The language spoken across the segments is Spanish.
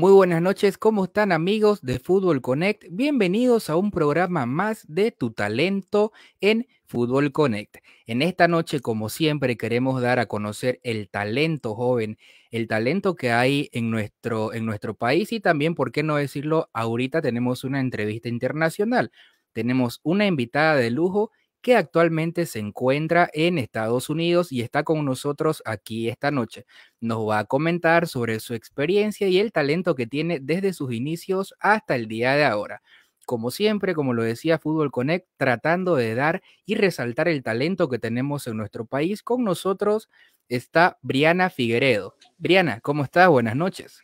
Muy buenas noches, ¿cómo están amigos de Fútbol Connect? Bienvenidos a un programa más de tu talento en Fútbol Connect. En esta noche, como siempre, queremos dar a conocer el talento joven, el talento que hay en nuestro, en nuestro país y también, ¿por qué no decirlo? Ahorita tenemos una entrevista internacional. Tenemos una invitada de lujo que actualmente se encuentra en Estados Unidos y está con nosotros aquí esta noche. Nos va a comentar sobre su experiencia y el talento que tiene desde sus inicios hasta el día de ahora. Como siempre, como lo decía Fútbol Connect, tratando de dar y resaltar el talento que tenemos en nuestro país, con nosotros está Briana Figueredo. Briana, ¿cómo estás? Buenas noches.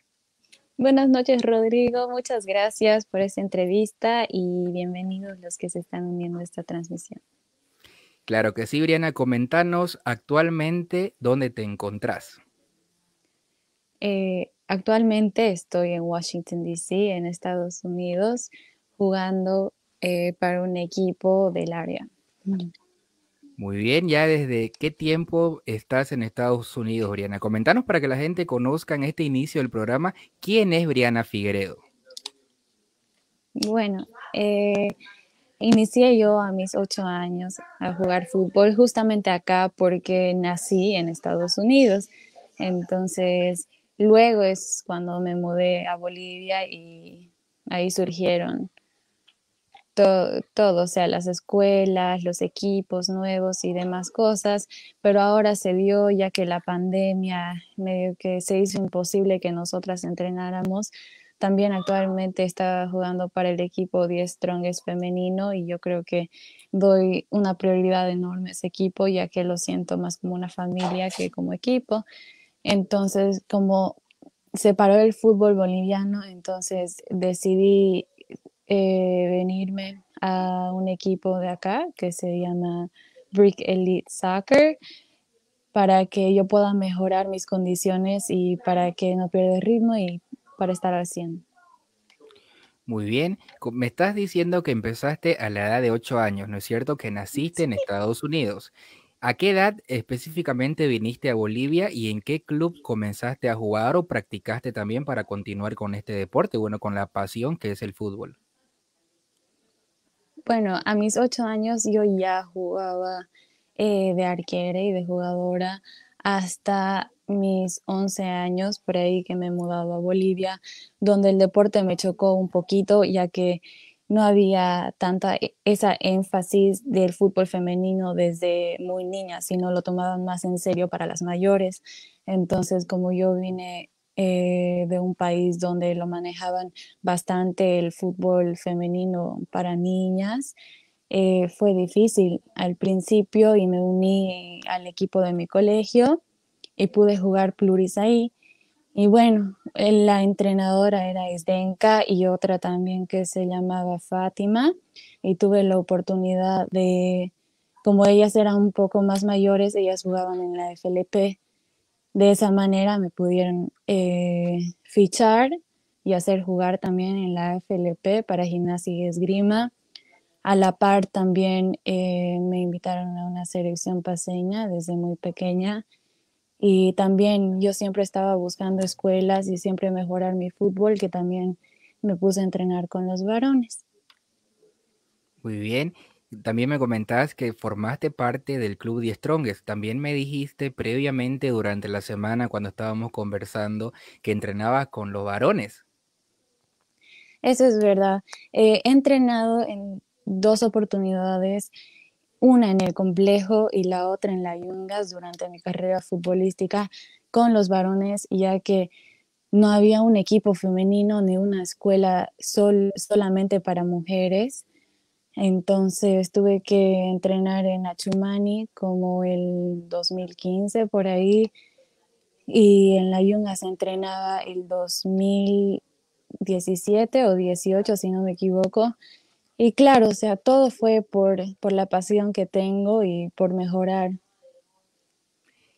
Buenas noches, Rodrigo. Muchas gracias por esta entrevista y bienvenidos los que se están uniendo a esta transmisión. Claro que sí, Briana, comentanos actualmente dónde te encontrás. Eh, actualmente estoy en Washington, D.C., en Estados Unidos, jugando eh, para un equipo del área. Mm. Muy bien, ya desde qué tiempo estás en Estados Unidos, Briana. Comentanos para que la gente conozca en este inicio del programa quién es Briana Figueredo. Bueno, eh, Inicié yo a mis ocho años a jugar fútbol justamente acá porque nací en Estados Unidos. Entonces, luego es cuando me mudé a Bolivia y ahí surgieron todo, todo, o sea, las escuelas, los equipos nuevos y demás cosas, pero ahora se dio ya que la pandemia medio que se hizo imposible que nosotras entrenáramos, también actualmente está jugando para el equipo 10 Strongest femenino y yo creo que doy una prioridad enorme a ese equipo ya que lo siento más como una familia que como equipo. Entonces, como se paró el fútbol boliviano, entonces decidí eh, venirme a un equipo de acá que se llama Brick Elite Soccer para que yo pueda mejorar mis condiciones y para que no pierda el ritmo y para estar haciendo. Muy bien, me estás diciendo que empezaste a la edad de 8 años, ¿no es cierto? Que naciste en Estados Unidos. ¿A qué edad específicamente viniste a Bolivia y en qué club comenzaste a jugar o practicaste también para continuar con este deporte, bueno, con la pasión que es el fútbol? Bueno, a mis 8 años yo ya jugaba eh, de arquera y de jugadora hasta mis 11 años, por ahí que me he mudado a Bolivia, donde el deporte me chocó un poquito, ya que no había tanta e, esa énfasis del fútbol femenino desde muy niña, sino lo tomaban más en serio para las mayores. Entonces, como yo vine eh, de un país donde lo manejaban bastante el fútbol femenino para niñas, eh, fue difícil al principio y me uní al equipo de mi colegio y pude jugar pluris ahí. Y bueno, eh, la entrenadora era Isdenka y otra también que se llamaba Fátima. Y tuve la oportunidad de, como ellas eran un poco más mayores, ellas jugaban en la FLP. De esa manera me pudieron eh, fichar y hacer jugar también en la FLP para gimnasia y esgrima. A la par también eh, me invitaron a una selección paseña desde muy pequeña y también yo siempre estaba buscando escuelas y siempre mejorar mi fútbol, que también me puse a entrenar con los varones. Muy bien. También me comentabas que formaste parte del Club de Strongest. También me dijiste previamente durante la semana cuando estábamos conversando que entrenabas con los varones. Eso es verdad. he entrenado en dos oportunidades una en el complejo y la otra en la Yungas durante mi carrera futbolística con los varones, ya que no había un equipo femenino ni una escuela solamente para mujeres. Entonces tuve que entrenar en Achumani como el 2015 por ahí y en la Yungas entrenaba el 2017 o 18 si no me equivoco y claro, o sea, todo fue por, por la pasión que tengo y por mejorar.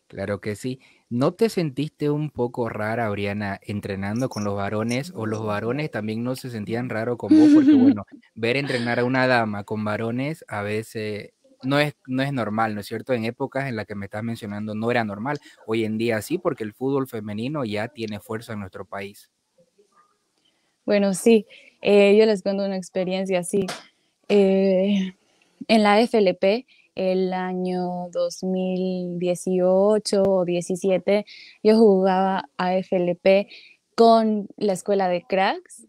Claro que sí. ¿No te sentiste un poco rara, Oriana, entrenando con los varones o los varones también no se sentían raro con vos? Porque bueno, ver entrenar a una dama con varones a veces no es, no es normal, ¿no es cierto? En épocas en las que me estás mencionando no era normal. Hoy en día sí, porque el fútbol femenino ya tiene fuerza en nuestro país. Bueno, sí. Eh, yo les cuento una experiencia así. Eh, en la FLP, el año 2018 o 17, yo jugaba a FLP con la escuela de cracks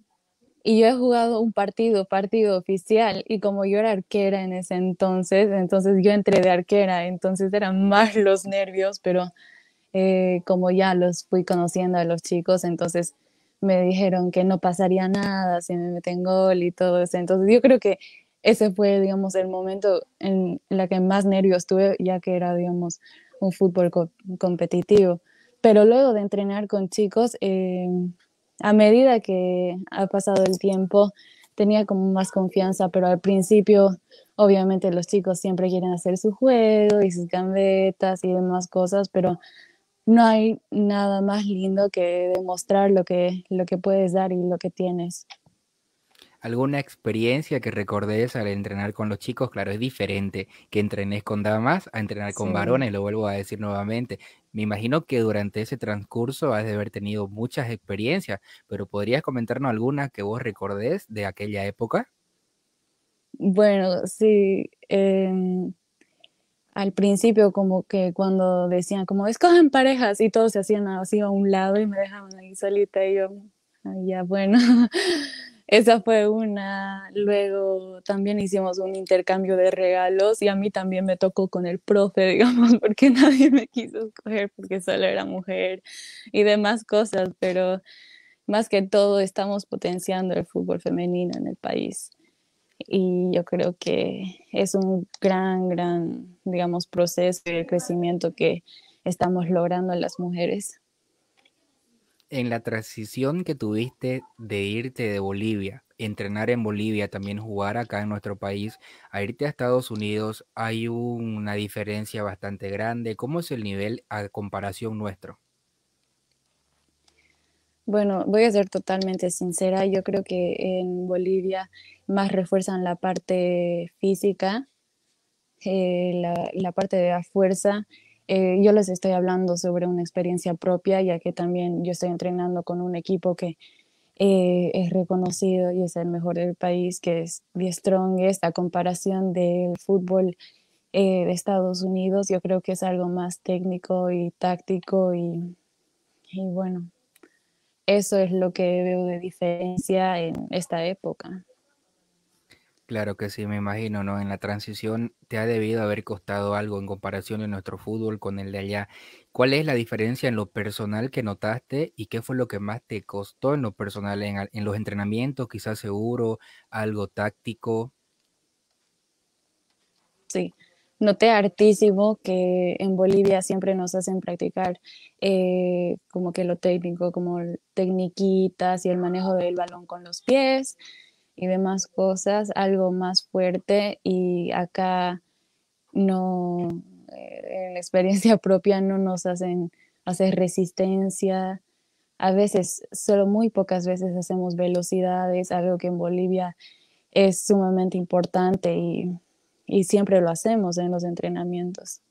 y yo he jugado un partido, partido oficial, y como yo era arquera en ese entonces, entonces yo entré de arquera, entonces eran más los nervios, pero eh, como ya los fui conociendo a los chicos, entonces me dijeron que no pasaría nada si me meten gol y todo eso. Entonces yo creo que ese fue, digamos, el momento en la que más nervios tuve, ya que era, digamos, un fútbol competitivo. Pero luego de entrenar con chicos, eh, a medida que ha pasado el tiempo, tenía como más confianza, pero al principio, obviamente, los chicos siempre quieren hacer su juego y sus gambetas y demás cosas, pero no hay nada más lindo que demostrar lo que, lo que puedes dar y lo que tienes. ¿Alguna experiencia que recordés al entrenar con los chicos? Claro, es diferente que entrenes con damas a entrenar con varones, lo vuelvo a decir nuevamente. Me imagino que durante ese transcurso has de haber tenido muchas experiencias, pero ¿podrías comentarnos alguna que vos recordés de aquella época? Bueno, sí. Em, al principio como que cuando decían como escogen parejas y todos se hacían así a un lado y me dejaban ahí solita y yo, ya bueno, esa fue una. Luego también hicimos un intercambio de regalos y a mí también me tocó con el profe, digamos, porque nadie me quiso escoger porque solo era mujer y demás cosas, pero más que todo estamos potenciando el fútbol femenino en el país y yo creo que es un gran, gran, digamos, proceso de crecimiento que estamos logrando las mujeres. En la transición que tuviste de irte de Bolivia, entrenar en Bolivia, también jugar acá en nuestro país, a irte a Estados Unidos, hay una diferencia bastante grande. ¿Cómo es el nivel a comparación nuestro? Bueno, voy a ser totalmente sincera. Yo creo que en Bolivia más refuerzan la parte física, eh, la, parte de la fuerza. Eh, yo les estoy hablando sobre una experiencia propia, ya que también yo estoy entrenando con un equipo que eh, es reconocido y es el mejor del país, que es The strong. Esta comparación del fútbol de Estados Unidos. Yo creo que es algo más técnico y táctico y, y bueno, eso es lo que veo de diferencia en esta época. Claro que sí, me imagino, ¿no? En la transición te ha debido haber costado algo en comparación de nuestro fútbol con el de allá. ¿Cuál es la diferencia en lo personal que notaste y qué fue lo que más te costó en lo personal, en, en los entrenamientos, quizás seguro, algo táctico? Sí, noté hartísimo que en Bolivia siempre nos hacen practicar eh, como que lo técnico, como tecniquitas y el manejo del balón con los pies y demás cosas, algo más fuerte y acá no, eh, en la experiencia propia no nos hacen hacer resistencia. A veces, solo muy pocas veces hacemos velocidades, algo que en Bolivia es sumamente importante y y siempre lo hacemos en los entrenamientos.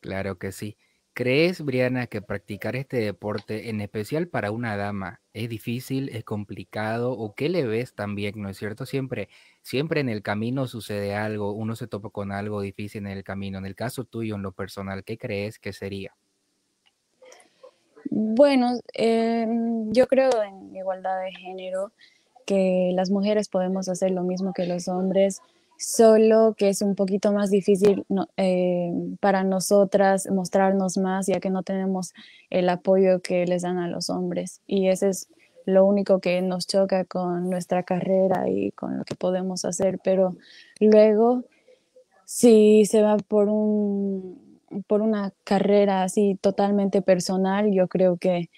Claro que sí. ¿Crees, Briana, que practicar este deporte, en especial para una dama, es difícil, es complicado o qué le ves también? ¿No es cierto? Siempre, siempre en el camino sucede algo, uno se topa con algo difícil en el camino. En el caso tuyo, en lo personal, ¿qué crees que sería? Bueno, eh, yo creo en igualdad de género, que las mujeres podemos hacer lo mismo que los hombres, solo que es un poquito más difícil eh, para nosotras mostrarnos más, ya que no tenemos el apoyo que les dan a los hombres. Y ese es lo único que nos choca con nuestra carrera y con lo que podemos hacer. Pero luego, si se va por, un, por una carrera así totalmente personal, yo creo que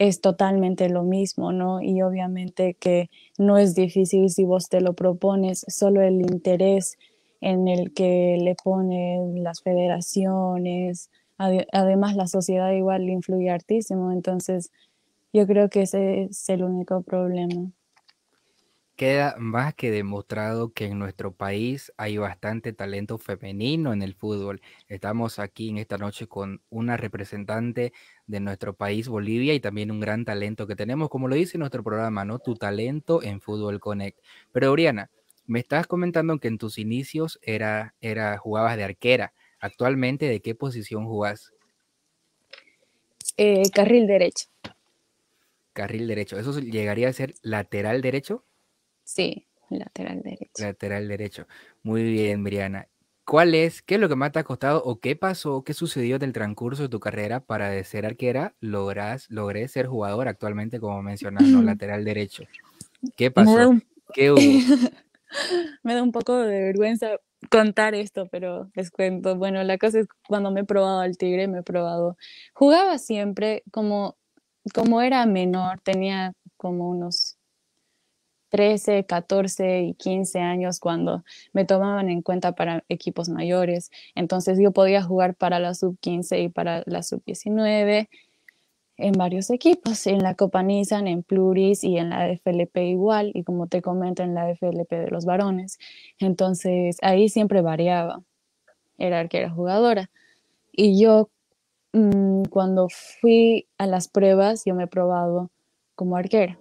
es totalmente lo mismo, ¿no? Y obviamente que no es difícil si vos te lo propones, solo el interés en el que le ponen las federaciones, además la sociedad igual le influye artísimo, entonces yo creo que ese es el único problema. Queda más que demostrado que en nuestro país hay bastante talento femenino en el fútbol. Estamos aquí en esta noche con una representante de nuestro país, Bolivia, y también un gran talento que tenemos, como lo dice nuestro programa, ¿no? Tu talento en Fútbol Connect. Pero, Oriana, me estás comentando que en tus inicios era, era, jugabas de arquera. Actualmente, ¿de qué posición jugás? Eh, carril derecho. Carril derecho. ¿Eso llegaría a ser lateral derecho? Sí, lateral derecho. Lateral derecho. Muy bien, Briana. ¿Cuál es, qué es lo que más te ha costado o qué pasó, qué sucedió en el transcurso de tu carrera para de ser arquera logras, logré ser jugador actualmente, como mencionando, lateral derecho? ¿Qué pasó? me da un poco de vergüenza contar esto, pero les cuento. Bueno, la cosa es cuando me he probado al tigre, me he probado. Jugaba siempre como, como era menor, tenía como unos 13, 14 y 15 años cuando me tomaban en cuenta para equipos mayores. Entonces yo podía jugar para la sub 15 y para la sub 19 en varios equipos, en la Copa Nissan, en Pluris y en la FLP igual, y como te comento, en la FLP de los varones. Entonces ahí siempre variaba, era arquera jugadora. Y yo mm, cuando fui a las pruebas, yo me he probado como arquera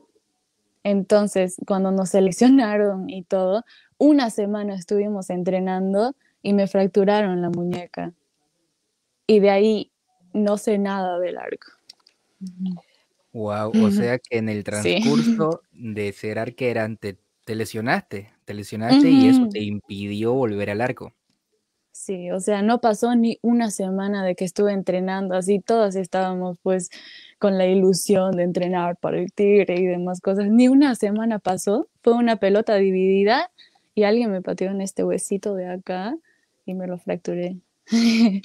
entonces, cuando nos seleccionaron y todo, una semana estuvimos entrenando y me fracturaron la muñeca. Y de ahí no sé nada del arco. Wow, o sea que en el transcurso de ser arquera te, lesionaste, te lesionaste y eso te impidió volver al arco. Sí, o sea, no pasó ni una semana de que estuve entrenando, así todas estábamos pues con la ilusión de entrenar para el tigre y demás cosas. Ni una semana pasó, fue una pelota dividida y alguien me pateó en este huesito de acá y me lo fracturé.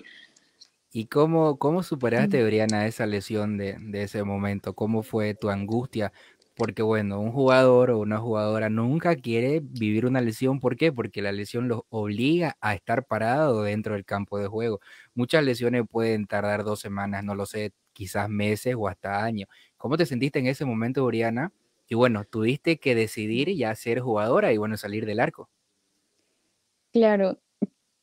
¿Y cómo, cómo superaste, Briana, esa lesión de ese momento? ¿Cómo fue tu angustia? Porque bueno, un jugador o una jugadora nunca quiere vivir una lesión. ¿Por qué? Porque la lesión los obliga a estar parado dentro del campo de juego. Muchas lesiones pueden tardar dos semanas, no lo sé, quizás meses o hasta años. ¿Cómo te sentiste en ese momento, Oriana? Y bueno, tuviste que decidir ya ser jugadora y bueno, salir del arco. Claro,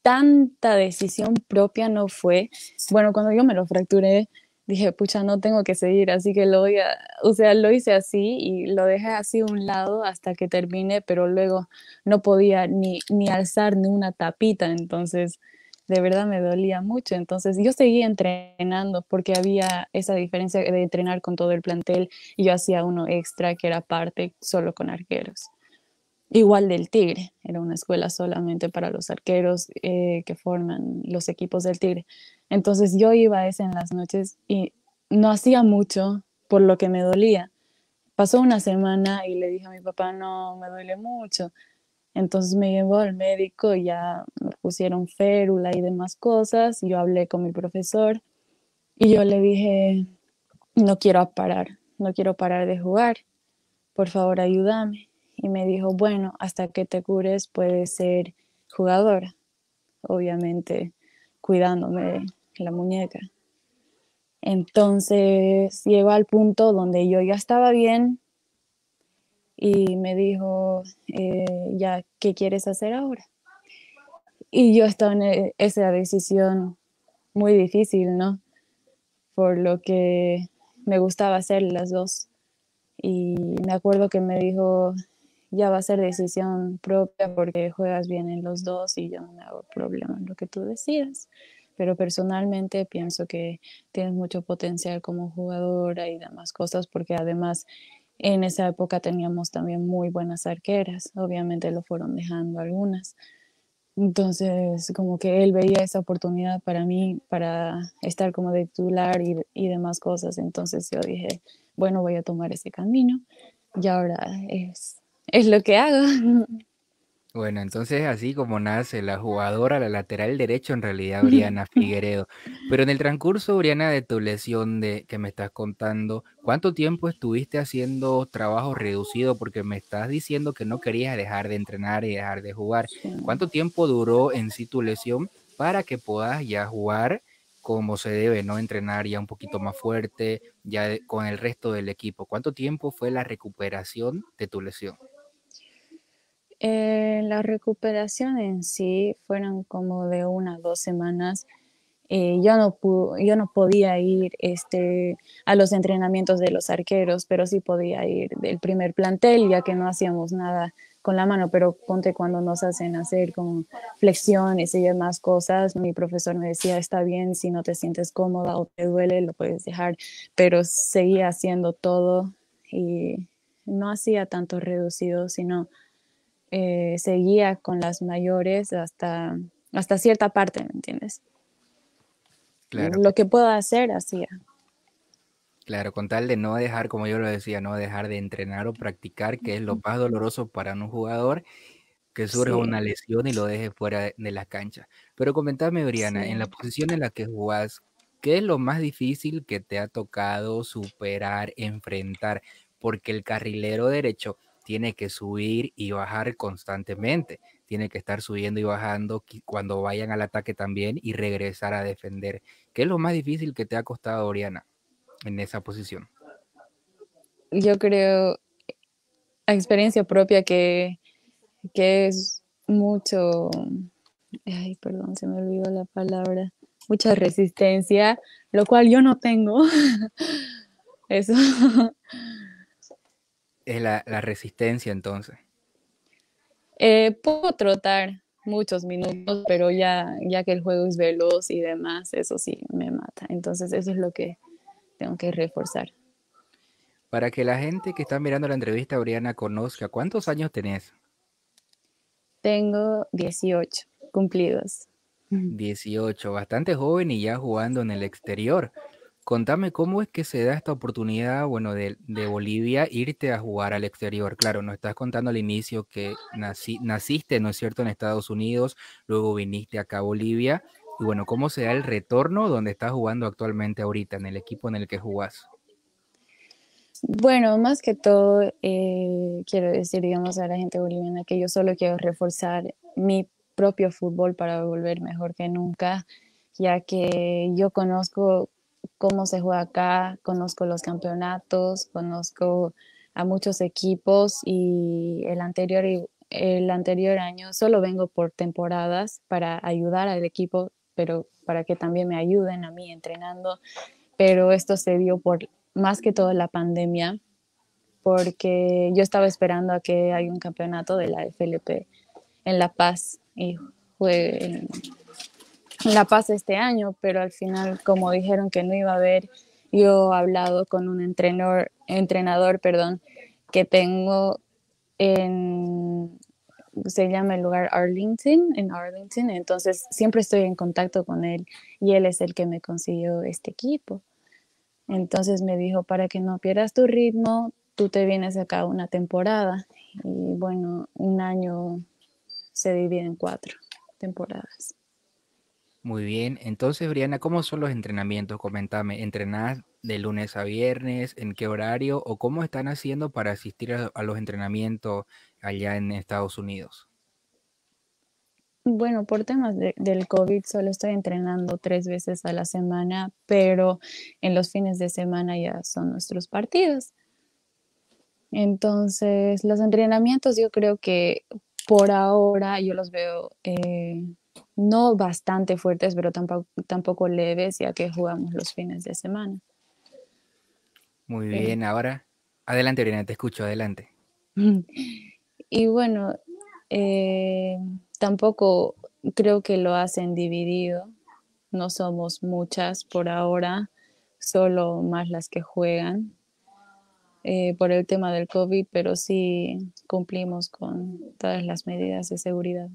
tanta decisión propia no fue. Bueno, cuando yo me lo fracturé, dije, pucha, no tengo que seguir, así que lo voy o sea, lo hice así y lo dejé así a un lado hasta que termine, pero luego no podía ni, ni alzar ni una tapita, entonces de verdad me dolía mucho. Entonces yo seguía entrenando porque había esa diferencia de entrenar con todo el plantel y yo hacía uno extra que era parte solo con arqueros. Igual del Tigre, era una escuela solamente para los arqueros eh, que forman los equipos del Tigre. Entonces yo iba a ese en las noches y no hacía mucho por lo que me dolía. Pasó una semana y le dije a mi papá, no, me duele mucho. Entonces me llevó al médico, y ya me pusieron férula y demás cosas. Yo hablé con mi profesor y yo le dije, no quiero parar, no quiero parar de jugar, por favor ayúdame. Y me dijo, bueno, hasta que te cures puedes ser jugadora, obviamente cuidándome la muñeca. Entonces llegó al punto donde yo ya estaba bien y me dijo, eh, ya, ¿qué quieres hacer ahora? Y yo estaba en e-, esa decisión muy difícil, ¿no? Por lo que me gustaba hacer las dos. Y me acuerdo que me dijo, ya va a ser decisión propia porque juegas bien en los dos y yo no me hago problema en lo que tú decidas pero personalmente pienso que tienes mucho potencial como jugadora y demás cosas, porque además en esa época teníamos también muy buenas arqueras, obviamente lo fueron dejando algunas. Entonces, como que él veía esa oportunidad para mí, para estar como de titular y, demás cosas. Entonces yo dije, bueno, voy a tomar ese camino y ahora es, es lo que hago. Bueno, entonces así como nace la jugadora, la lateral derecho en realidad, Oriana Figueredo. Pero en el transcurso, Oriana, de tu lesión de, que me estás contando, ¿cuánto tiempo estuviste haciendo trabajo reducido? Porque me estás diciendo que no querías dejar de entrenar y dejar de jugar. ¿Cuánto tiempo duró en sí tu lesión para que puedas ya jugar como se debe, ¿no? Entrenar ya un poquito más fuerte, ya con el resto del equipo. ¿Cuánto tiempo fue la recuperación de tu lesión? Eh, la recuperación en sí fueron como de unas dos semanas. Eh, yo, no yo no podía ir este, a los entrenamientos de los arqueros, pero sí podía ir del primer plantel, ya que no hacíamos nada con la mano, pero ponte cuando nos hacen hacer como flexiones y demás cosas, mi profesor me decía, está bien, si no te sientes cómoda o te duele, lo puedes dejar, pero seguía haciendo todo y no hacía tanto reducido, sino eh, seguía con las mayores hasta, hasta cierta parte, ¿me entiendes? Claro. Lo que puedo hacer, hacía. Claro, con tal de no dejar, como yo lo decía, no dejar de entrenar o practicar, que es lo más doloroso para un jugador que surge una lesión y lo deje fuera de la cancha. Pero comentame, Briana, en la posición en la que jugas, ¿qué es lo más difícil que te ha tocado superar, enfrentar? Porque el carrilero derecho tiene que subir y bajar constantemente. Tiene que estar subiendo y bajando cuando vayan al ataque también y regresar a defender. ¿Qué es lo más difícil que te ha costado, Oriana, en esa posición? Yo creo, a experiencia propia, que, que es mucho, ay, perdón, se me olvidó la palabra, mucha resistencia, lo cual yo no tengo. Eso es la, la resistencia entonces? Eh, puedo trotar muchos minutos, pero ya, ya que el juego es veloz y demás, eso sí me mata. Entonces eso es lo que tengo que reforzar. Para que la gente que está mirando la entrevista, Oriana, conozca, ¿cuántos años tenés? Tengo 18 cumplidos. 18, bastante joven y ya jugando en el exterior. Contame cómo es que se da esta oportunidad, bueno, de, Bolivia irte a jugar al exterior. Claro, nos estás contando al inicio que nací, naciste, ¿no es cierto?, en Estados Unidos, luego viniste acá a Bolivia. Y bueno, ¿cómo se da el retorno donde estás jugando actualmente ahorita, en el equipo en el que jugás? Bueno, más que todo, eh, quiero decir, digamos, a la gente boliviana que yo solo quiero reforzar mi propio fútbol para volver mejor que nunca, ya que yo conozco cómo se juega acá, conozco los campeonatos, conozco a muchos equipos y el anterior, el anterior año solo vengo por temporadas para ayudar al equipo, pero para que también me ayuden a mí entrenando. Pero esto se dio por más que todo la pandemia, porque yo estaba esperando a que haya un campeonato de la FLP en La Paz y juegue la pasa este año, pero al final, como dijeron que no iba a haber, yo he hablado con un entrenador, entrenador perdón, que tengo en, se llama el lugar Arlington, en Arlington, entonces siempre estoy en contacto con él y él es el que me consiguió este equipo. Entonces me dijo, para que no pierdas tu ritmo, tú te vienes acá una temporada y bueno, un año se divide en cuatro temporadas. Muy bien, entonces Briana, ¿cómo son los entrenamientos? Coméntame, ¿entrenás de lunes a viernes? ¿En qué horario? ¿O cómo están haciendo para asistir a, los entrenamientos allá en Estados Unidos? Bueno, por temas del COVID solo estoy entrenando tres veces a la semana, pero en los fines de semana ya son nuestros partidos. Entonces, los entrenamientos yo creo que por ahora yo los veo eh, no bastante fuertes, pero tampoco, tampoco leves, ya que jugamos los fines de semana. Muy eh. bien, ahora adelante, Oriana, te escucho, adelante. Y bueno, eh, tampoco creo que lo hacen dividido, no somos muchas por ahora, solo más las que juegan eh, por el tema del COVID, pero sí cumplimos con todas las medidas de seguridad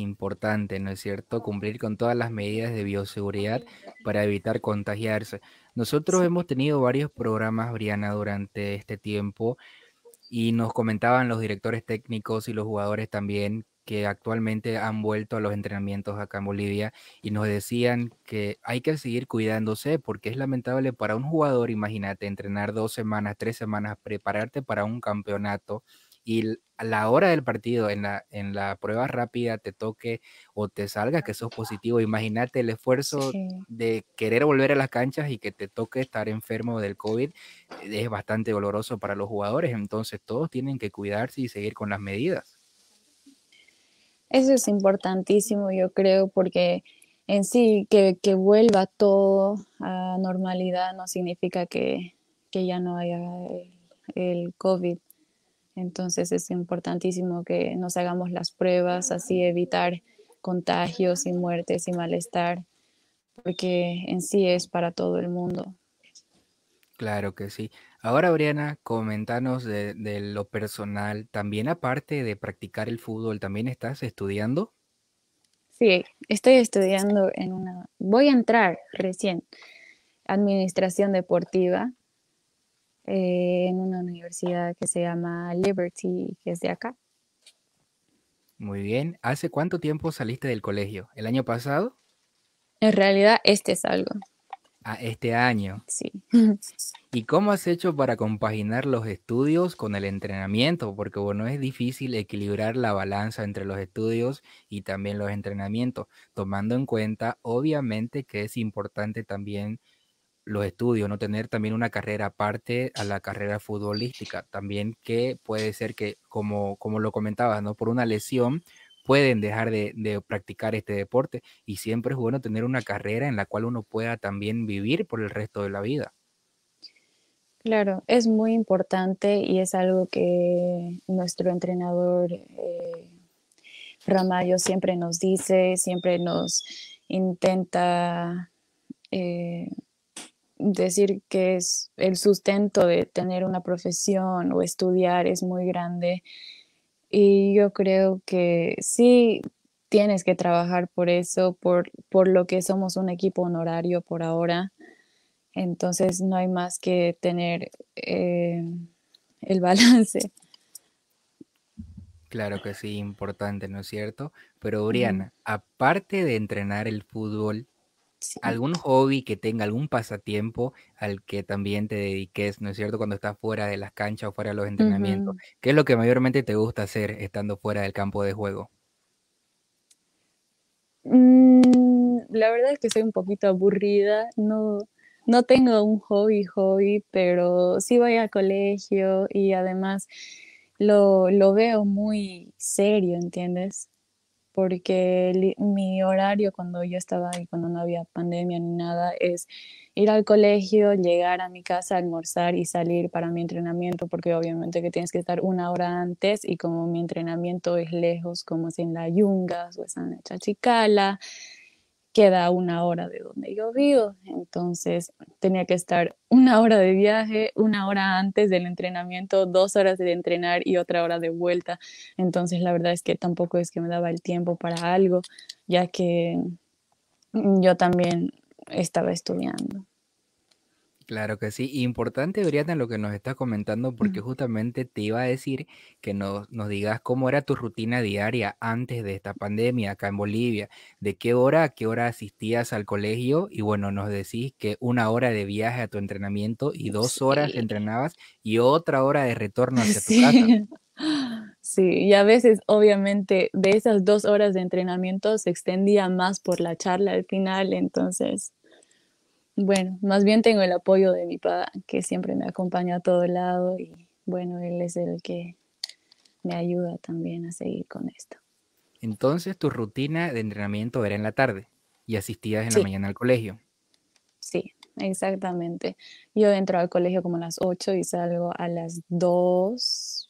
importante, ¿no es cierto? Cumplir con todas las medidas de bioseguridad para evitar contagiarse. Nosotros hemos tenido varios programas, Briana, durante este tiempo y nos comentaban los directores técnicos y los jugadores también que actualmente han vuelto a los entrenamientos acá en Bolivia y nos decían que hay que seguir cuidándose porque es lamentable para un jugador, imagínate, entrenar dos semanas, tres semanas, prepararte para un campeonato y a la hora del partido, en la, en la prueba rápida, te toque o te salga que sos positivo. Imagínate el esfuerzo de querer volver a las canchas y que te toque estar enfermo del COVID. E-, es bastante doloroso para los jugadores, entonces todos tienen que cuidarse y seguir con las medidas. Eso es importantísimo, yo creo, porque en sí, que, vuelva todo a normalidad no significa que, ya no haya el COVID entonces es importantísimo que nos hagamos las pruebas, así evitar contagios y muertes y malestar, porque en sí es para todo el mundo. Claro que sí. Ahora, Oriana, coméntanos de, lo personal. También aparte de practicar el fútbol, ¿también estás estudiando? Sí, estoy estudiando en una... Voy a entrar recién. Administración deportiva eh, en una universidad que se llama Liberty, que es de acá. Muy bien. ¿Hace cuánto tiempo saliste del colegio? ¿El año pasado? En realidad, este algo Ah, este año. Sí. ¿Y cómo has hecho para compaginar los estudios con el entrenamiento? Porque bueno, es difícil equilibrar la balanza entre los estudios y también los entrenamientos, tomando en cuenta obviamente que es importante también los estudios, no tener también una carrera aparte a la carrera futbolística, también que puede ser que, como, como lo comentabas, ¿no? por una lesión pueden dejar de, practicar este deporte y siempre es bueno tener una carrera en la cual uno pueda también vivir por el resto de la vida. Claro, es muy importante y es algo que nuestro entrenador eh, Ramallo siempre nos dice, siempre nos intenta eh, decir que es el sustento de tener una profesión o estudiar es muy grande. Y yo creo que sí tienes que trabajar por eso, por, lo que somos un equipo honorario por ahora. Entonces no hay más que tener eh, el balance. Claro que sí, importante, ¿no es cierto? Pero Oriana, aparte de entrenar el fútbol, algún hobby que tenga, algún pasatiempo al que también te dediques, ¿no es cierto? Cuando estás fuera de las canchas o fuera de los entrenamientos. ¿Qué es lo que mayormente te gusta hacer estando fuera del campo de juego? Mm, la verdad es que soy un poquito aburrida, no, no tengo un hobby, hobby, pero sí voy al colegio y además lo veo muy serio, ¿entiendes? porque mi horario cuando yo estaba ahí, cuando no había pandemia ni nada es ir al colegio, llegar a mi casa, almorzar y salir para mi entrenamiento, porque obviamente que tienes que estar una hora antes y como mi entrenamiento es lejos, como es en la Yungas o es en la Chachicala, queda una hora de donde yo vivo, entonces tenía que estar una hora de viaje, una hora antes del entrenamiento, dos horas de entrenar y otra hora de vuelta, entonces la verdad es que tampoco es que me daba el tiempo para algo, ya que yo también estaba estudiando. Claro que sí. Importante, Brianna, lo que nos estás comentando, porque justamente te iba a decir que nos, nos digas cómo era tu rutina diaria antes de esta pandemia acá en Bolivia, de qué hora a qué hora asistías al colegio y bueno, nos decís que una hora de viaje a tu entrenamiento y dos horas entrenabas y otra hora de retorno hacia tu casa. Sí, y a veces obviamente de esas dos horas de entrenamiento se extendía más por la charla al final, entonces bueno, más bien tengo el apoyo de mi padre, que siempre me acompaña a todo lado y bueno, él es el que me ayuda también a seguir con esto. Entonces, tu rutina de entrenamiento era en la tarde y asistías en la mañana al colegio. Sí, exactamente. Yo entro al colegio como a las 8 y salgo a las 2.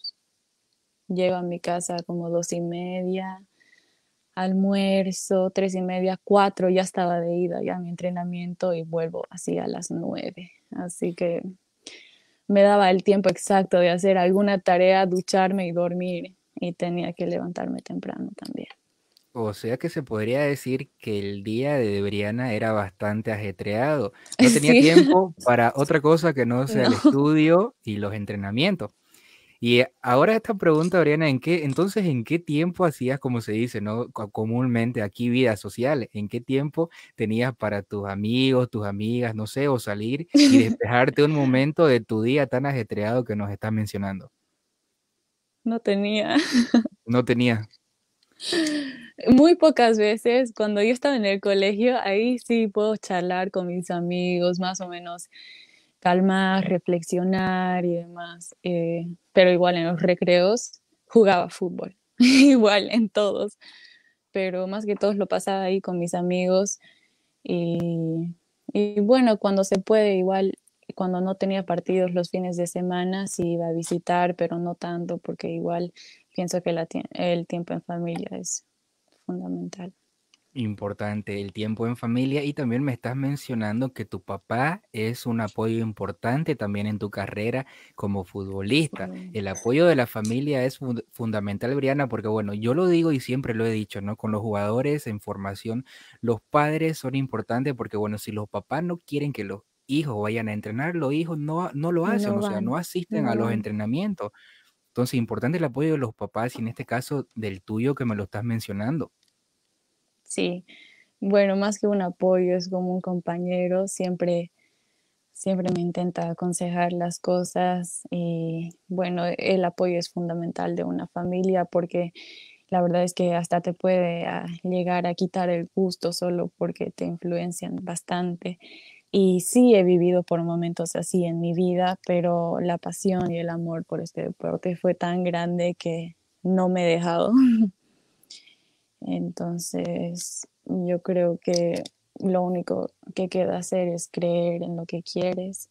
Llego a mi casa como dos y media almuerzo, tres y media, cuatro, ya estaba de ida ya mi entrenamiento y vuelvo así a las nueve. Así que me daba el tiempo exacto de hacer alguna tarea, ducharme y dormir y tenía que levantarme temprano también. O sea que se podría decir que el día de Brianna era bastante ajetreado. No tenía tiempo para otra cosa que no sea el estudio y los entrenamientos. Y eh, ahora esta pregunta, Oriana, ¿en qué, entonces, ¿en qué tiempo hacías, como se dice, no comúnmente aquí vida social? ¿En qué tiempo tenías para tus amigos, tus amigas, no sé, o salir y despejarte un momento de tu día tan ajetreado que nos estás mencionando? No tenía. No tenía. Muy pocas veces, cuando yo estaba en el colegio, ahí sí puedo charlar con mis amigos, más o menos calmar, reflexionar y demás. Eh, pero igual en los recreos jugaba fútbol, igual en todos. Pero más que todos lo pasaba ahí con mis amigos. Y, bueno, cuando se puede, igual cuando no tenía partidos los fines de semana, sí iba a visitar, pero no tanto, porque igual pienso que la el tiempo en familia es fundamental. Importante, el tiempo en familia y también me estás mencionando que tu papá es un apoyo importante también en tu carrera como futbolista. El apoyo de la familia es fundamental, Briana, porque bueno, yo lo digo y siempre lo he dicho, ¿no? Con los jugadores en formación, los padres son importantes porque bueno, si los papás no quieren que los hijos vayan a entrenar, los hijos no, no lo hacen, o sea, no asisten a los entrenamientos. Entonces, importante el apoyo de los papás y en este caso del tuyo que me lo estás mencionando sí. Bueno, más que un apoyo, es como un compañero, siempre, siempre me intenta aconsejar las cosas y bueno, el apoyo es fundamental de una familia porque la verdad es que hasta te puede ah, llegar a quitar el gusto solo porque te influencian bastante. Y sí he vivido por momentos así en mi vida, pero la pasión y el amor por este deporte fue tan grande que no me he dejado. Entonces, yo creo que lo único que queda hacer es creer en lo que quieres.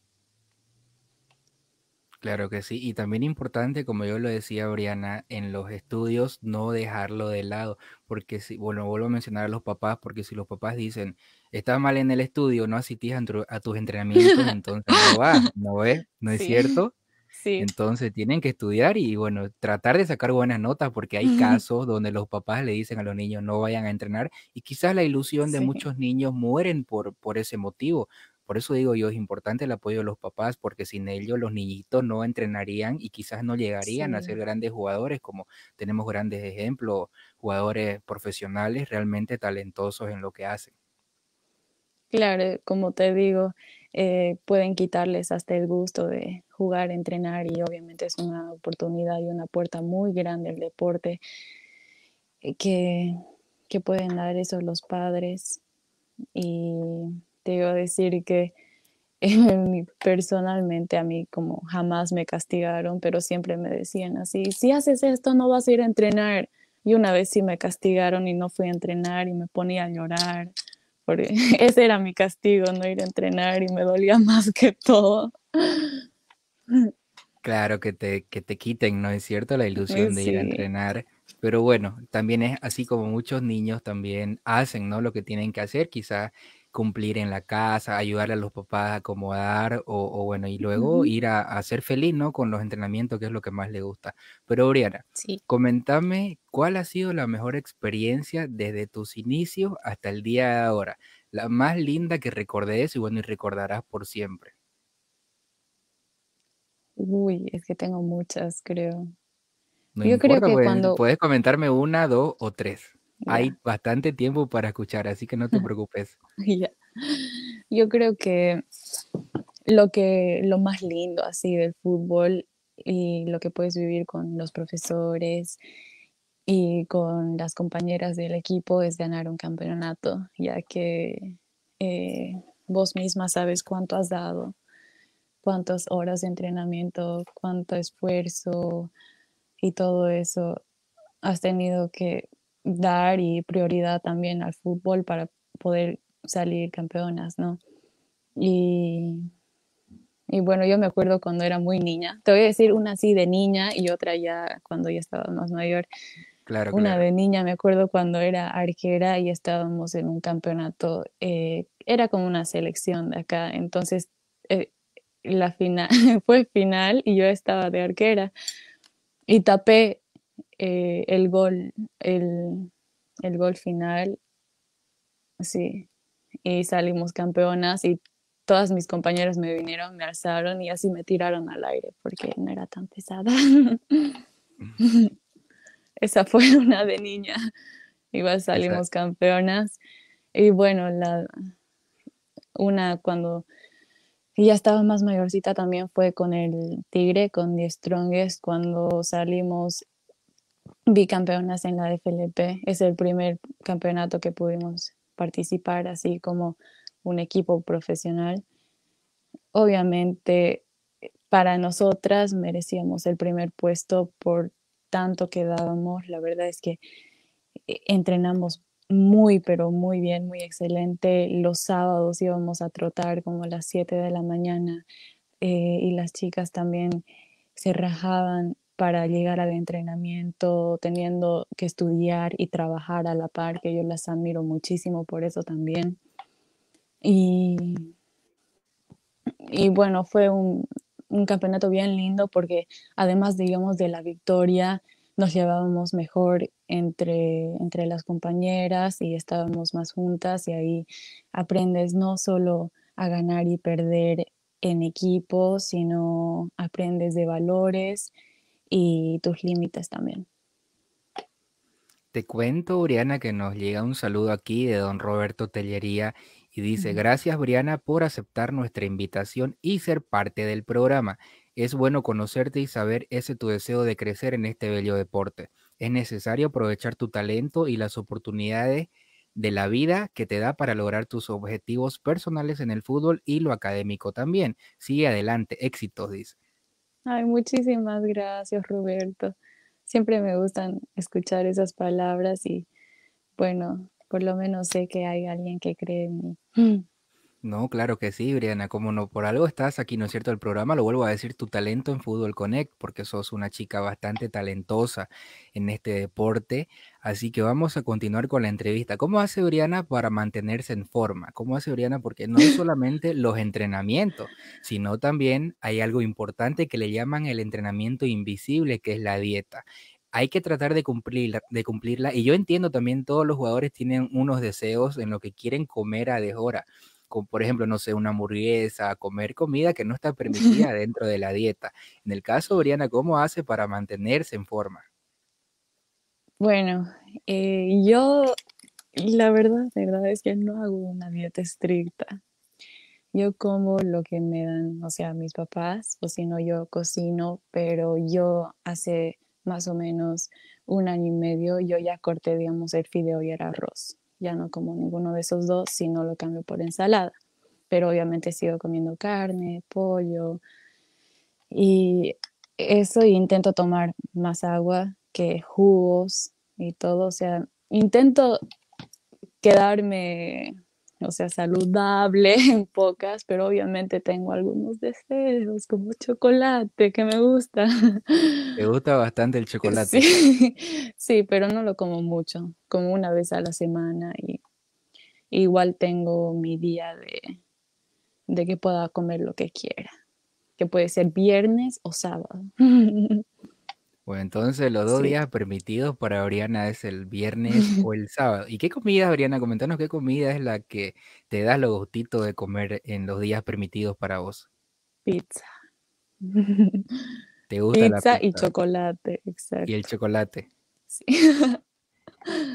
Claro que sí, y también importante, como yo lo decía Briana, en los estudios no dejarlo de lado, porque si, bueno, vuelvo a mencionar a los papás, porque si los papás dicen, estás mal en el estudio, no asistís a, tus entrenamientos, entonces no va, ¿no ves? ¿No es cierto? Entonces tienen que estudiar y bueno, tratar de sacar buenas notas porque hay casos donde los papás le dicen a los niños no vayan a entrenar y quizás la ilusión de muchos niños mueren por, por ese motivo. Por eso digo yo, es importante el apoyo de los papás, porque sin ellos los niñitos no entrenarían y quizás no llegarían a ser grandes jugadores, como tenemos grandes ejemplos, jugadores profesionales realmente talentosos en lo que hacen. Claro, como te digo, eh, pueden quitarles hasta el gusto de jugar, entrenar y obviamente es una oportunidad y una puerta muy grande el deporte eh, que, que pueden dar esos los padres. Y te iba a decir que personalmente a mí como jamás me castigaron, pero siempre me decían así, si haces esto no vas a ir a entrenar. Y una vez sí me castigaron y no fui a entrenar y me ponía a llorar ese era mi castigo, no ir a entrenar y me dolía más que todo. Claro, que te, que te quiten, ¿no es cierto? La ilusión de ir a entrenar. Pero bueno, también es así como muchos niños también hacen, ¿no? Lo que tienen que hacer, quizás cumplir en la casa, ayudar a los papás a acomodar o, bueno, y luego ir a, ser feliz, ¿no? Con los entrenamientos, que es lo que más le gusta. Pero Oriana, sí. comentame cuál ha sido la mejor experiencia desde tus inicios hasta el día de ahora, la más linda que recordes y bueno, y recordarás por siempre. Uy, es que tengo muchas, creo. No Yo importa, creo que pues, cuando... Puedes comentarme una, dos o tres. Hay bastante tiempo para escuchar, así que no te preocupes. Yo creo que lo que lo más lindo así del fútbol y lo que puedes vivir con los profesores y con las compañeras del equipo es ganar un campeonato, ya que eh, vos misma sabes cuánto has dado, cuántas horas de entrenamiento, cuánto esfuerzo y todo eso has tenido que dar y prioridad también al fútbol para poder salir campeonas, ¿no? Y, bueno, yo me acuerdo cuando era muy niña, te voy a decir una así de niña y otra ya cuando ya estaba más mayor. Claro, una de niña, me acuerdo cuando era arquera y estábamos en un campeonato, eh, era como una selección de acá, entonces eh, la final fue final y yo estaba de arquera y tapé eh, el gol, el, gol final, sí, y salimos campeonas y todas mis compañeras me vinieron, me alzaron y así me tiraron al aire porque no era tan pesada. Esa fue una de niña. Iba salimos campeonas y bueno, la, una cuando ya estaba más mayorcita también fue con el Tigre, con The Strongest, cuando salimos bicampeonas en la FLP, Es el primer campeonato que pudimos participar así como un equipo profesional. Obviamente para nosotras merecíamos el primer puesto por tanto que dábamos. La verdad es que eh, entrenamos muy, pero muy bien, muy excelente. Los sábados íbamos a trotar como a las 7 de la mañana eh, y las chicas también se rajaban para llegar al entrenamiento, teniendo que estudiar y trabajar a la par, que yo las admiro muchísimo por eso también. Y, y bueno, fue un, un campeonato bien lindo porque además, digamos, de la victoria, nos llevábamos mejor entre, entre las compañeras y estábamos más juntas y ahí aprendes no solo a ganar y perder en equipo, sino aprendes de valores y tus límites también. Te cuento, Briana, que nos llega un saludo aquí de don Roberto Tellería y dice, gracias, Briana, por aceptar nuestra invitación y ser parte del programa. Es bueno conocerte y saber ese tu deseo de crecer en este bello deporte. Es necesario aprovechar tu talento y las oportunidades de la vida que te da para lograr tus objetivos personales en el fútbol y lo académico también. Sigue adelante, éxitos, dice. Ay, muchísimas gracias, Roberto. Siempre me gustan escuchar esas palabras y bueno, por lo menos sé que hay alguien que cree en mí. No, claro que sí, Briana, como no, por algo estás aquí, ¿no es cierto? El programa, lo vuelvo a decir, tu talento en Fútbol Connect, porque sos una chica bastante talentosa en este deporte. Así que vamos a continuar con la entrevista. ¿Cómo hace Briana para mantenerse en forma? ¿Cómo hace Briana? Porque no es solamente los entrenamientos, sino también hay algo importante que le llaman el entrenamiento invisible, que es la dieta hay que tratar de, cumplir, de cumplirla. Y yo entiendo también, todos los jugadores tienen unos deseos en lo que quieren comer a deshora por ejemplo, no sé, una hamburguesa, comer comida que no está permitida dentro de la dieta. En el caso, Brianna, ¿cómo hace para mantenerse en forma? Bueno, eh, yo la verdad, la verdad es que no hago una dieta estricta. Yo como lo que me dan, o sea, mis papás, o si no, yo cocino, pero yo hace más o menos un año y medio, yo ya corté, digamos, el fideo y el arroz ya no como ninguno de esos dos, sino lo cambio por ensalada. Pero obviamente sigo comiendo carne, pollo y eso y intento tomar más agua que jugos y todo, o sea, intento quedarme o sea, saludable en pocas, pero obviamente tengo algunos deseos, como chocolate, que me gusta. Me gusta bastante el chocolate. Sí, pero no lo como mucho, como una vez a la semana y igual tengo mi día de, de que pueda comer lo que quiera, que puede ser viernes o sábado. Bueno, entonces los dos días permitidos para Oriana es el viernes o el sábado. ¿Y qué comida, Oriana? Comentanos qué comida es la que te da lo gustito de comer en los días permitidos para vos. Pizza. ¿Te gusta pizza y chocolate, exacto. Y el chocolate. Sí.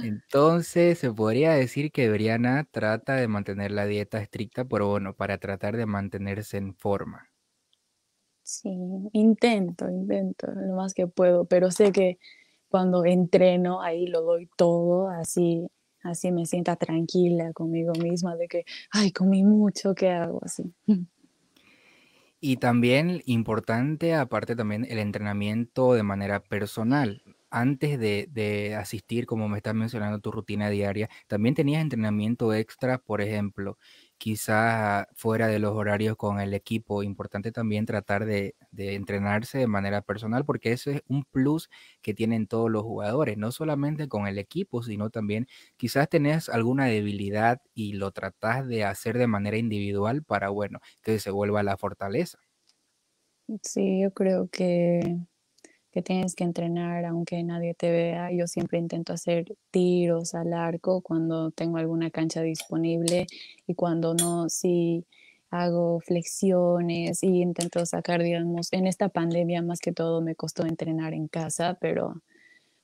Entonces, se podría decir que Briana trata de mantener la dieta estricta, pero bueno, para tratar de mantenerse en forma. Sí, intento, intento lo más que puedo, pero sé que cuando entreno ahí lo doy todo, así, así me sienta tranquila conmigo misma de que, ay, comí mucho, ¿qué hago así? Y también importante, aparte también el entrenamiento de manera personal. Antes de, de, asistir, como me estás mencionando, tu rutina diaria, también tenías entrenamiento extra, por ejemplo, quizás fuera de los horarios con el equipo, importante también tratar de, entrenarse de manera personal, porque eso es un plus que tienen todos los jugadores, no solamente con el equipo, sino también quizás tenés alguna debilidad y lo tratás de hacer de manera individual para, bueno, que se vuelva la fortaleza. Sí, yo creo que tienes que entrenar aunque nadie te vea. Yo siempre intento hacer tiros al arco cuando tengo alguna cancha disponible y cuando no, si hago flexiones y intento sacar, digamos, en esta pandemia más que todo me costó entrenar en casa, pero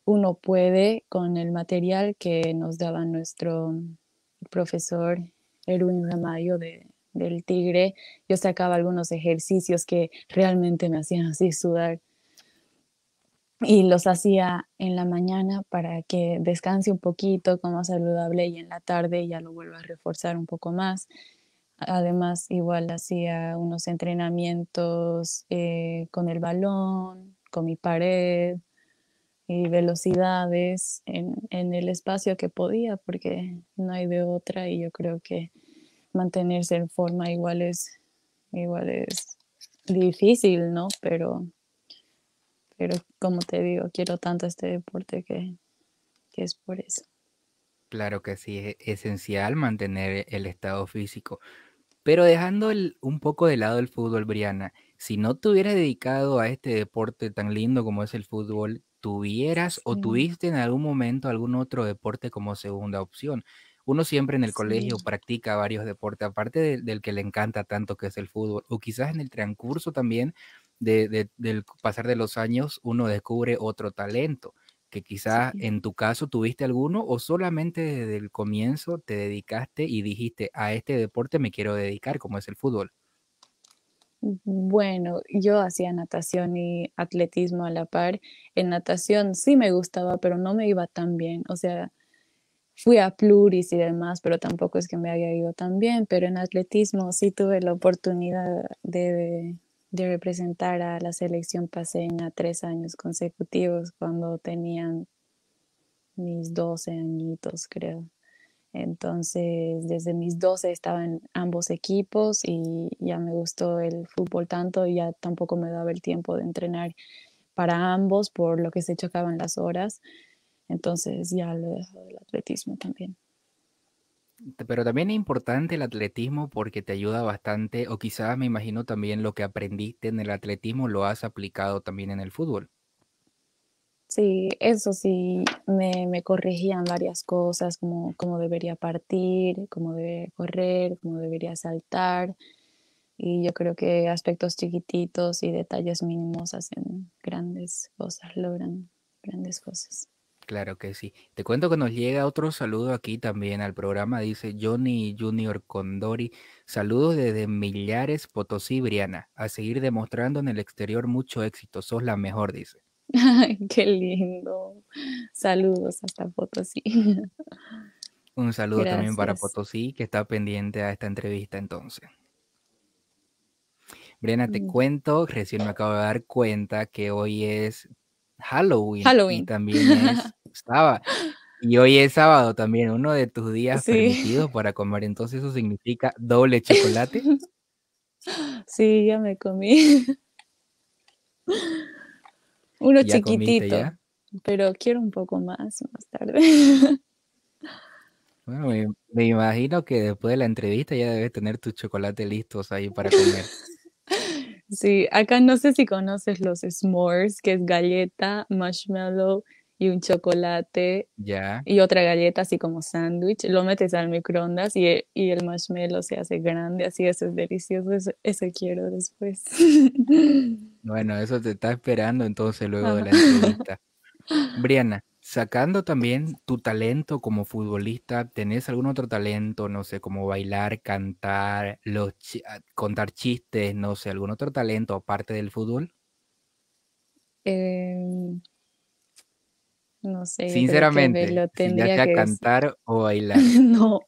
uno puede con el material que nos daba nuestro profesor Erwin Ramayo de, del Tigre. Yo sacaba algunos ejercicios que realmente me hacían así sudar y los hacía en la mañana para que descanse un poquito, como saludable y en la tarde ya lo vuelva a reforzar un poco más. Además, igual hacía unos entrenamientos eh, con el balón, con mi pared y velocidades en, en el espacio que podía, porque no hay de otra y yo creo que mantenerse en forma igual es, igual es difícil, ¿no? Pero pero como te digo, quiero tanto este deporte que, que es por eso. Claro que sí, es esencial mantener el estado físico. Pero dejando un poco de lado el fútbol, Briana, si no te hubieras dedicado a este deporte tan lindo como es el fútbol, ¿tuvieras o tuviste en algún momento algún otro deporte como segunda opción? uno siempre en el colegio practica varios deportes, aparte del que le encanta tanto que es el fútbol, o quizás en el transcurso también de, del pasar de los años uno descubre otro talento, que quizás en tu caso tuviste alguno o solamente desde el comienzo te dedicaste y dijiste, a este deporte me quiero dedicar, como es el fútbol. Mm, bueno, yo hacía natación y atletismo a la par. En natación sí me gustaba, pero no me iba tan bien. O sea, fui a pluris y demás, pero tampoco es que me haya ido tan bien, pero en atletismo sí tuve la oportunidad de, de representar a la selección paseña tres años consecutivos cuando tenían mis 12 añitos, creo. Entonces, desde mis 12 estaban ambos equipos y ya me gustó el fútbol tanto y ya tampoco me daba el tiempo de entrenar para ambos por lo que se chocaban las horas. Entonces, ya lo he dejado del atletismo también pero también es importante el atletismo porque te ayuda bastante, o quizás me imagino también lo que aprendiste en el atletismo lo has aplicado también en el fútbol. Sí, eso sí, me, me corregían varias cosas, como cómo debería partir, cómo debería correr, cómo debería saltar. Y yo creo que aspectos chiquititos y detalles mínimos hacen grandes cosas, logran grandes cosas. Claro que sí. Te cuento que nos llega otro saludo aquí también al programa. Dice Johnny Junior Condori. Saludos desde Millares Potosí, Briana. A seguir demostrando en el exterior mucho éxito. Sos la mejor, dice. qué lindo. Saludos hasta Potosí. Un saludo también para Potosí, que está pendiente a esta entrevista entonces. Briana, te mm. cuento, recién me acabo de dar cuenta que hoy es Halloween. Halloween. también es sábado. Y hoy es sábado también, uno de tus días permitidos para comer. Entonces eso significa doble chocolate. Sí, ya me comí. Uno chiquitito. Pero quiero un poco más más tarde. Bueno, me, imagino que después de la entrevista ya debes tener tus chocolates listos ahí para comer. Sí, acá no sé si conoces los s'mores, que es galleta, marshmallow y un chocolate Ya. y otra galleta así como sándwich. Lo metes al microondas y, e, y, el marshmallow se hace grande, así eso es delicioso, eso, quiero después. Bueno, eso te está esperando entonces luego de la entrevista. Briana, sacando también tu talento como futbolista, ¿tenés algún otro talento, no sé, como bailar, cantar, ah, contar chistes, no sé, algún otro talento aparte del fútbol? Em, no sé. Sinceramente, lo que cantar o bailar. no,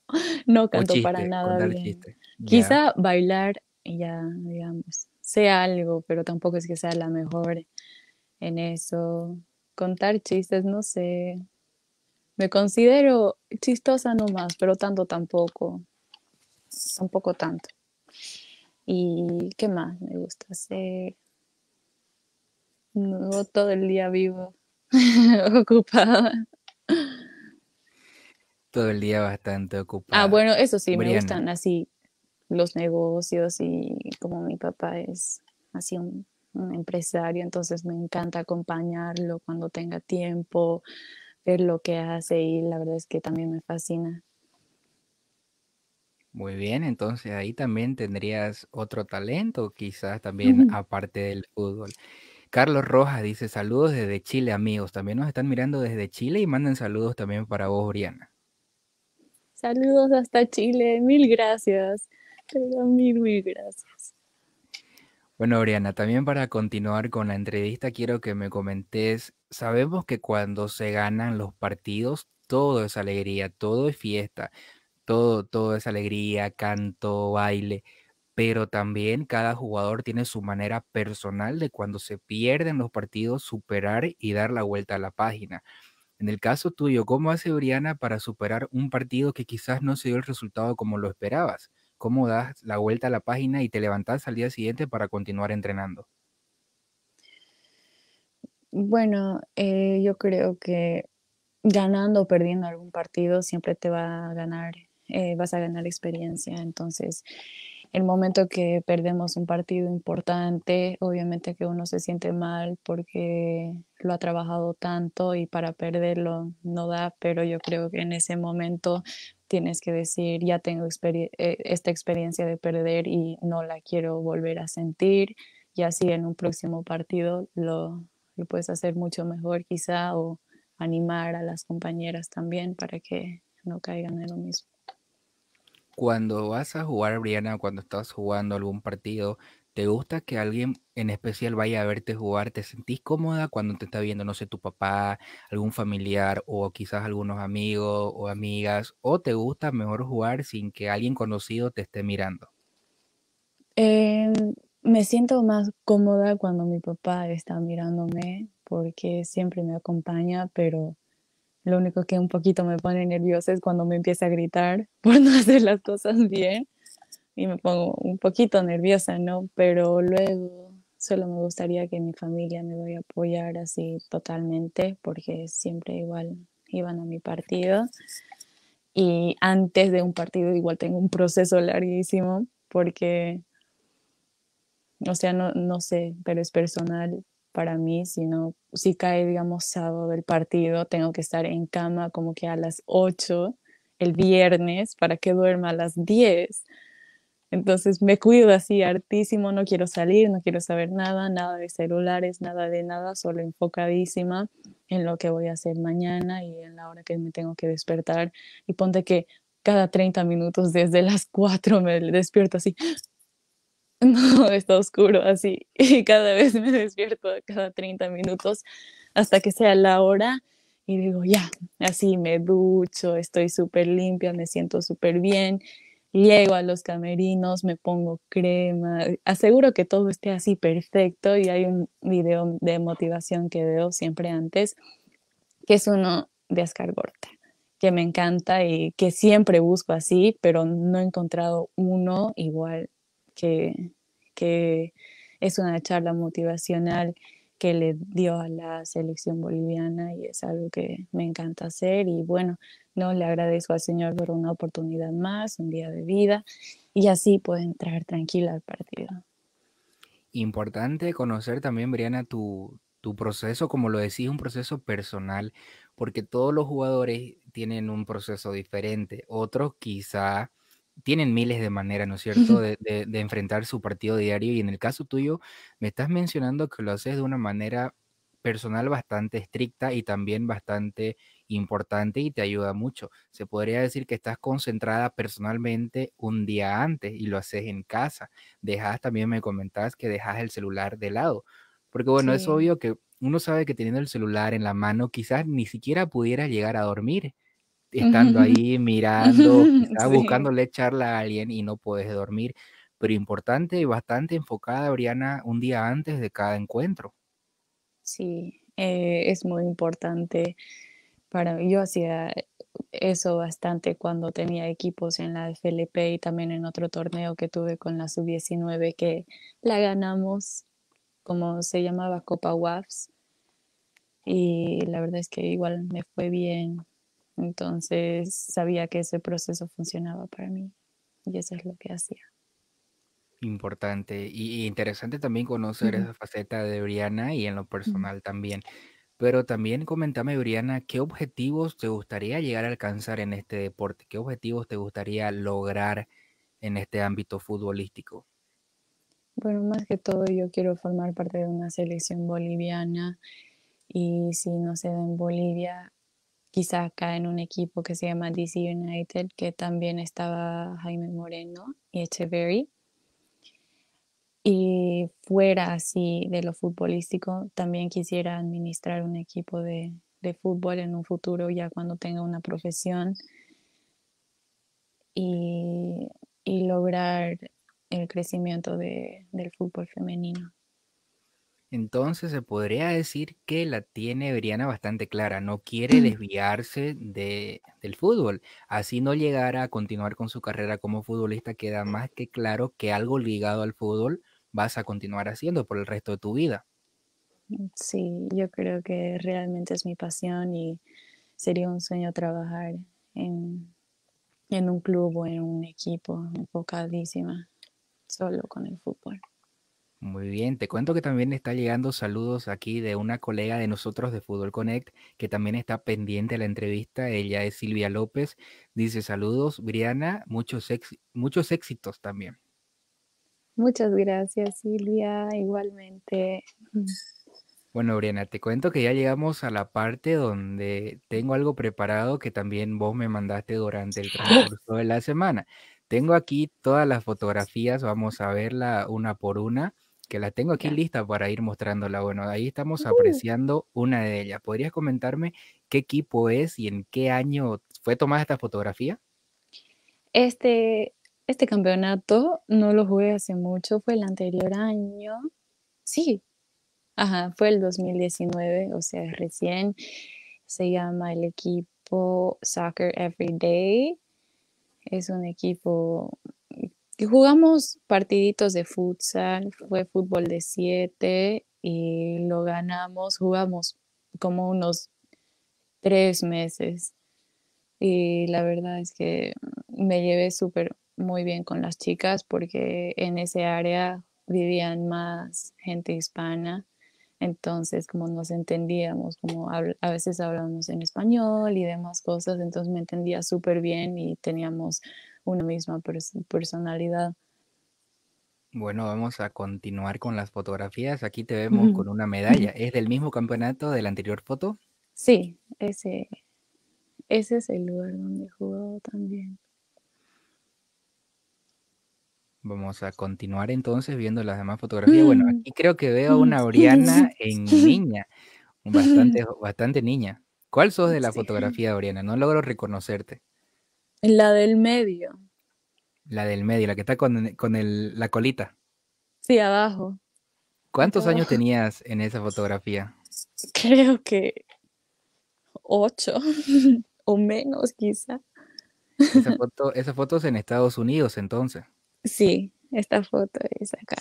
no canto para nada. Bien. Quizá bailar ya, digamos, sea algo, pero tampoco es que sea la mejor en eso contar chistes, no sé. Me considero chistosa nomás, pero tanto tampoco. poco tanto. ¿Y qué más me gusta hacer? No, todo el día vivo, ocupada. Todo el día bastante ocupada. Ah, bueno, eso sí, me gustan así los negocios y como mi papá es así un empresario, entonces me encanta acompañarlo cuando tenga tiempo, ver lo que hace y la verdad es que también me fascina. Muy bien, entonces ahí también tendrías otro talento, quizás también aparte del fútbol. Carlos Rojas dice saludos desde Chile, amigos. También nos están mirando desde Chile y mandan saludos también para vos, Oriana. Saludos hasta Chile, mil gracias. mil, mil gracias. Bueno, Oriana. también para continuar con la entrevista, quiero que me comentes, sabemos que cuando se ganan los partidos, todo es alegría, todo es fiesta, todo, todo es alegría, canto, baile, pero también cada jugador tiene su manera personal de cuando se pierden los partidos, superar y dar la vuelta a la página. En el caso tuyo, ¿cómo hace Oriana para superar un partido que quizás no se dio el resultado como lo esperabas? cómo das la vuelta a la página y te levantas al día siguiente para continuar entrenando? Bueno, eh, yo creo que ganando o perdiendo algún partido siempre te va a ganar, eh, vas a ganar experiencia. Entonces, el momento que perdemos un partido importante, obviamente que uno se siente mal porque lo ha trabajado tanto y para perderlo no da, pero yo creo que en ese momento tienes que decir, ya tengo eh, esta experiencia de perder y no la quiero volver a sentir, y así en un próximo partido lo puedes hacer mucho mejor quizá o animar a las compañeras también para que no caigan en lo mismo cuando vas a jugar, Briana, cuando estás jugando algún partido, ¿te gusta que alguien en especial vaya a verte jugar? ¿Te sentís cómoda cuando te está viendo, no sé, tu papá, algún familiar o quizás algunos amigos o amigas? ¿O te gusta mejor jugar sin que alguien conocido te esté mirando? Em, me siento más cómoda cuando mi papá está mirándome porque siempre me acompaña, pero lo único que un poquito me pone nerviosa es cuando me empieza a gritar por no hacer las cosas bien y me pongo un poquito nerviosa, ¿no? Pero luego solo me gustaría que mi familia me vaya a apoyar así totalmente porque siempre igual iban a mi partido y antes de un partido igual tengo un proceso larguísimo porque, o sea, no, no sé, pero es personal para mí, sino si cae, digamos, sábado del partido, tengo que estar en cama como que a las 8 el viernes para que duerma a las 10. Entonces me cuido así hartísimo, no quiero salir, no quiero saber nada, nada de celulares, nada de nada, solo enfocadísima en lo que voy a hacer mañana y en la hora que me tengo que despertar. Y ponte que cada 30 minutos desde las 4 me despierto así, no, está oscuro así. Y cada vez me despierto cada 30 minutos hasta que sea la hora y digo, ya, así me ducho, estoy súper limpia, me siento súper bien. Llego a los camerinos, me pongo crema, aseguro que todo esté así perfecto y hay un video de motivación que veo siempre antes, que es uno de Ascar Gorta, que me encanta y que siempre busco así, pero no he encontrado uno igual que, es una charla motivacional que le dio a la selección boliviana y es algo que me encanta hacer y bueno, no le agradezco al Señor por una oportunidad más, un día de vida y así puede entrar tranquila al partido. Importante conocer también, Briana, tu, tu proceso, como lo decís, un proceso personal, porque todos los jugadores tienen un proceso diferente. Otros quizá tienen miles de maneras, ¿no es cierto?, de, enfrentar su partido diario. Y en el caso tuyo, me estás mencionando que lo haces de una manera personal bastante estricta y también bastante importante y te ayuda mucho. Se podría decir que estás concentrada personalmente un día antes y lo haces en casa. Dejas, también me comentabas que dejas el celular de lado. Porque bueno, es obvio que uno sabe que teniendo el celular en la mano quizás ni siquiera pudiera llegar a dormir estando ahí mirando, buscándole charla a alguien y no puedes dormir. Pero importante y bastante enfocada, Briana, un día antes de cada encuentro. Sí, eh, es muy importante para Yo hacía eso bastante cuando tenía equipos en la FLP y también en otro torneo que tuve con la sub-19 que la ganamos, como se llamaba Copa WAFs. Y la verdad es que igual me fue bien entonces sabía que ese proceso funcionaba para mí y eso es lo que hacía. Importante y, interesante también conocer esa faceta de Briana y en lo personal también. Pero también comentame, Briana, ¿qué objetivos te gustaría llegar a alcanzar en este deporte? ¿Qué objetivos te gustaría lograr en este ámbito futbolístico? Bueno, más que todo yo quiero formar parte de una selección boliviana y si no se da en Bolivia, quizá acá en un equipo que se llama DC United, que también estaba Jaime Moreno y Echeverry. Y fuera así de lo futbolístico, también quisiera administrar un equipo de, fútbol en un futuro, ya cuando tenga una profesión y, lograr el crecimiento del fútbol femenino. Entonces se podría decir que la tiene Briana bastante clara, no quiere mm. desviarse de, del fútbol. Así no llegar a continuar con su carrera como futbolista, queda más que claro que algo ligado al fútbol vas a continuar haciendo por el resto de tu vida. Mm, sí, yo creo que realmente es mi pasión y sería un sueño trabajar en, en un club o en un equipo enfocadísima solo con el fútbol. Muy bien, te cuento que también está llegando saludos aquí de una colega de nosotros de Fútbol Connect que también está pendiente de la entrevista. Ella es Silvia López. Dice saludos, Briana, muchos, muchos éxitos también. Muchas gracias, Silvia, igualmente. Bueno, Briana, te cuento que ya llegamos a la parte donde tengo algo preparado que también vos me mandaste durante el transcurso de la semana. Tengo aquí todas las fotografías, vamos a verla una por una que la tengo aquí lista para ir mostrándola. Bueno, ahí estamos uh. apreciando una de ellas. ¿Podrías comentarme qué equipo es y en qué año fue tomada esta fotografía? Este, este campeonato no lo jugué hace mucho, fue el anterior año. Sí, ajá, fue el 2019, o sea, recién. Se llama el equipo Soccer Every Day. Es un equipo jugamos partiditos de futsal, fue fútbol de siete y lo ganamos, jugamos como unos tres meses. Y la verdad es que me llevé súper muy bien con las chicas porque en ese área vivían más gente hispana. Entonces, como nos entendíamos, como a veces hablábamos en español y demás cosas, entonces me entendía súper bien y teníamos una misma personalidad. Bueno, vamos a continuar con las fotografías. Aquí te vemos con una medalla. ¿Es del mismo campeonato de la anterior foto? Sí, ese, ese es el lugar donde jugó también. Vamos a continuar entonces viendo las demás fotografías. Bueno, mm. aquí creo que veo una Oriana en niña, bastante, bastante niña. ¿Cuál sos de la fotografía, Oriana? No logro reconocerte. La del medio. La del medio, la que está con, con el, la colita. Sí, abajo. ¿Cuántos años tenías en esa fotografía? Creo que ocho o menos quizá. Esa foto, es en Estados Unidos entonces. Sí, esta foto es acá.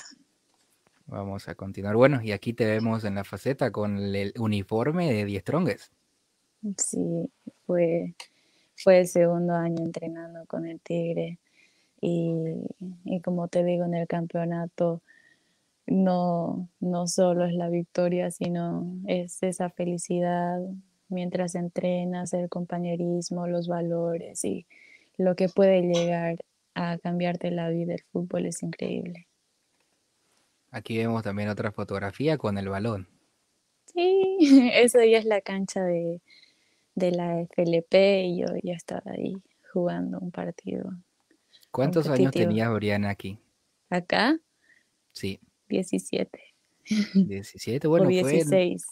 Vamos a continuar. Bueno, y aquí te vemos en la faceta con el uniforme de Diez Strongest. Sí, fue fue el segundo año entrenando con el Tigre y, como te digo en el campeonato no, no solo es la victoria, sino es esa felicidad mientras entrenas, el compañerismo, los valores y lo que puede llegar a cambiarte la vida del fútbol es increíble. Aquí vemos también otra fotografía con el balón. Sí, eso ya es la cancha de, de la FLP y yo ya estaba ahí jugando un partido. ¿Cuántos años tenía Oriana, aquí? ¿Acá? Sí. 17. 17, bueno, o 16.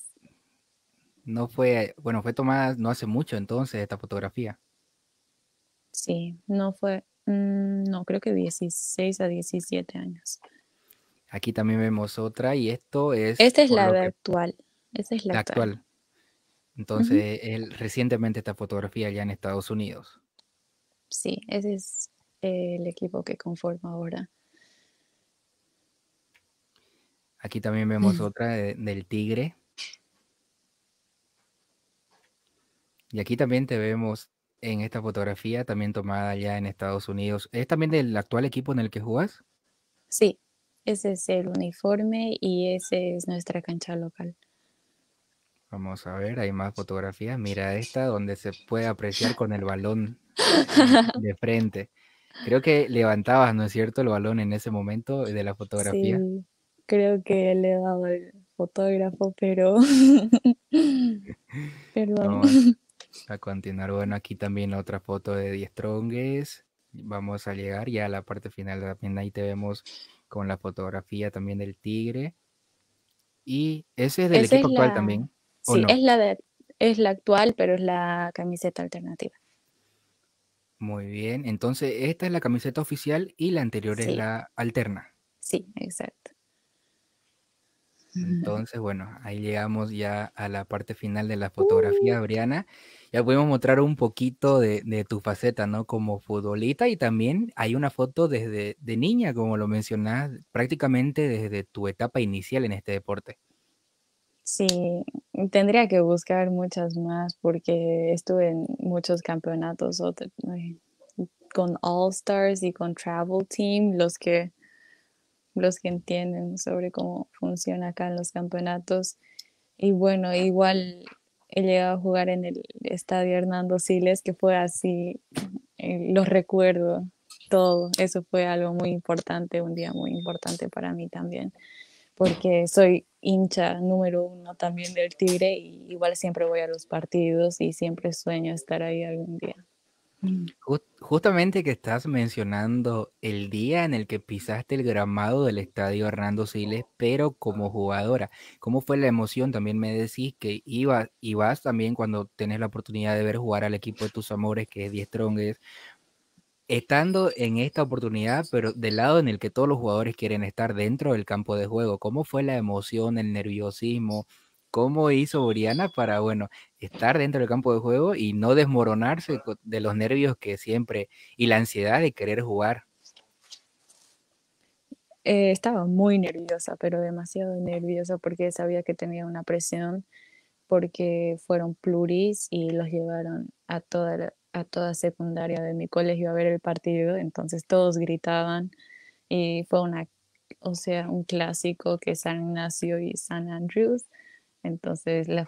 no fue, bueno, fue tomada no hace mucho entonces esta fotografía. Sí, no fue, mm, no, creo que 16 a 17 años. Aquí también vemos otra y esto es... Esta es la actual. Esta es la, actual. Entonces, recientemente esta fotografía ya en Estados Unidos. Sí, ese es el equipo que conforma ahora. Aquí también vemos mm. otra del tigre. Y aquí también te vemos en esta fotografía, también tomada ya en Estados Unidos. ¿Es también del actual equipo en el que jugas? Sí, ese es el uniforme y esa es nuestra cancha local. Vamos a ver, hay más fotografías. Mira esta donde se puede apreciar con el balón de frente. Creo que levantabas, ¿no es cierto?, el balón en ese momento de la fotografía. Sí, creo que le daba dado el fotógrafo, pero... Perdón. Vamos a continuar. Bueno, aquí también otra foto de Diez Trongues. Vamos a llegar ya a la parte final. También ahí te vemos con la fotografía también del tigre. Y ese es del equipo actual también. Sí, es, la de, es la actual, pero es la camiseta alternativa. Muy bien, entonces esta es la camiseta oficial y la anterior es la alterna. Sí, exacto. Entonces, bueno, ahí llegamos ya a la parte final de la fotografía, uh. Adriana. Ya podemos mostrar un poquito de, tu faceta, ¿no? Como futbolista y también hay una foto desde de niña, como lo mencionás, prácticamente desde tu etapa inicial en este deporte. Sí, tendría que buscar muchas más porque estuve en muchos campeonatos con All Stars y con Travel Team, los que los que entienden sobre cómo funciona acá en los campeonatos. Y bueno, igual he llegado a jugar en el estadio Hernando Siles, que fue así, eh, los recuerdo todo. Eso fue algo muy importante, un día muy importante para mí también, porque soy hincha número uno también del Tigre y igual siempre voy a los partidos y siempre sueño estar ahí algún día. justamente que estás mencionando el día en el que pisaste el gramado del estadio Hernando Siles, pero como jugadora, ¿cómo fue la emoción? También me decís que ibas y vas también cuando tenés la oportunidad de ver jugar al equipo de tus amores, que es Diez Trongues, estando en esta oportunidad, pero del lado en el que todos los jugadores quieren estar dentro del campo de juego, ¿cómo fue la emoción, el nerviosismo? ¿Cómo hizo Oriana para, bueno, estar dentro del campo de juego y no desmoronarse de los nervios que siempre y la ansiedad de querer jugar? Eh, estaba muy nerviosa, pero demasiado nerviosa porque sabía que tenía una presión porque fueron pluris y los llevaron a toda la, a toda secundaria de mi colegio a ver el partido, entonces todos gritaban y fue una, o sea, un clásico que San Ignacio y San Andrews. Entonces la,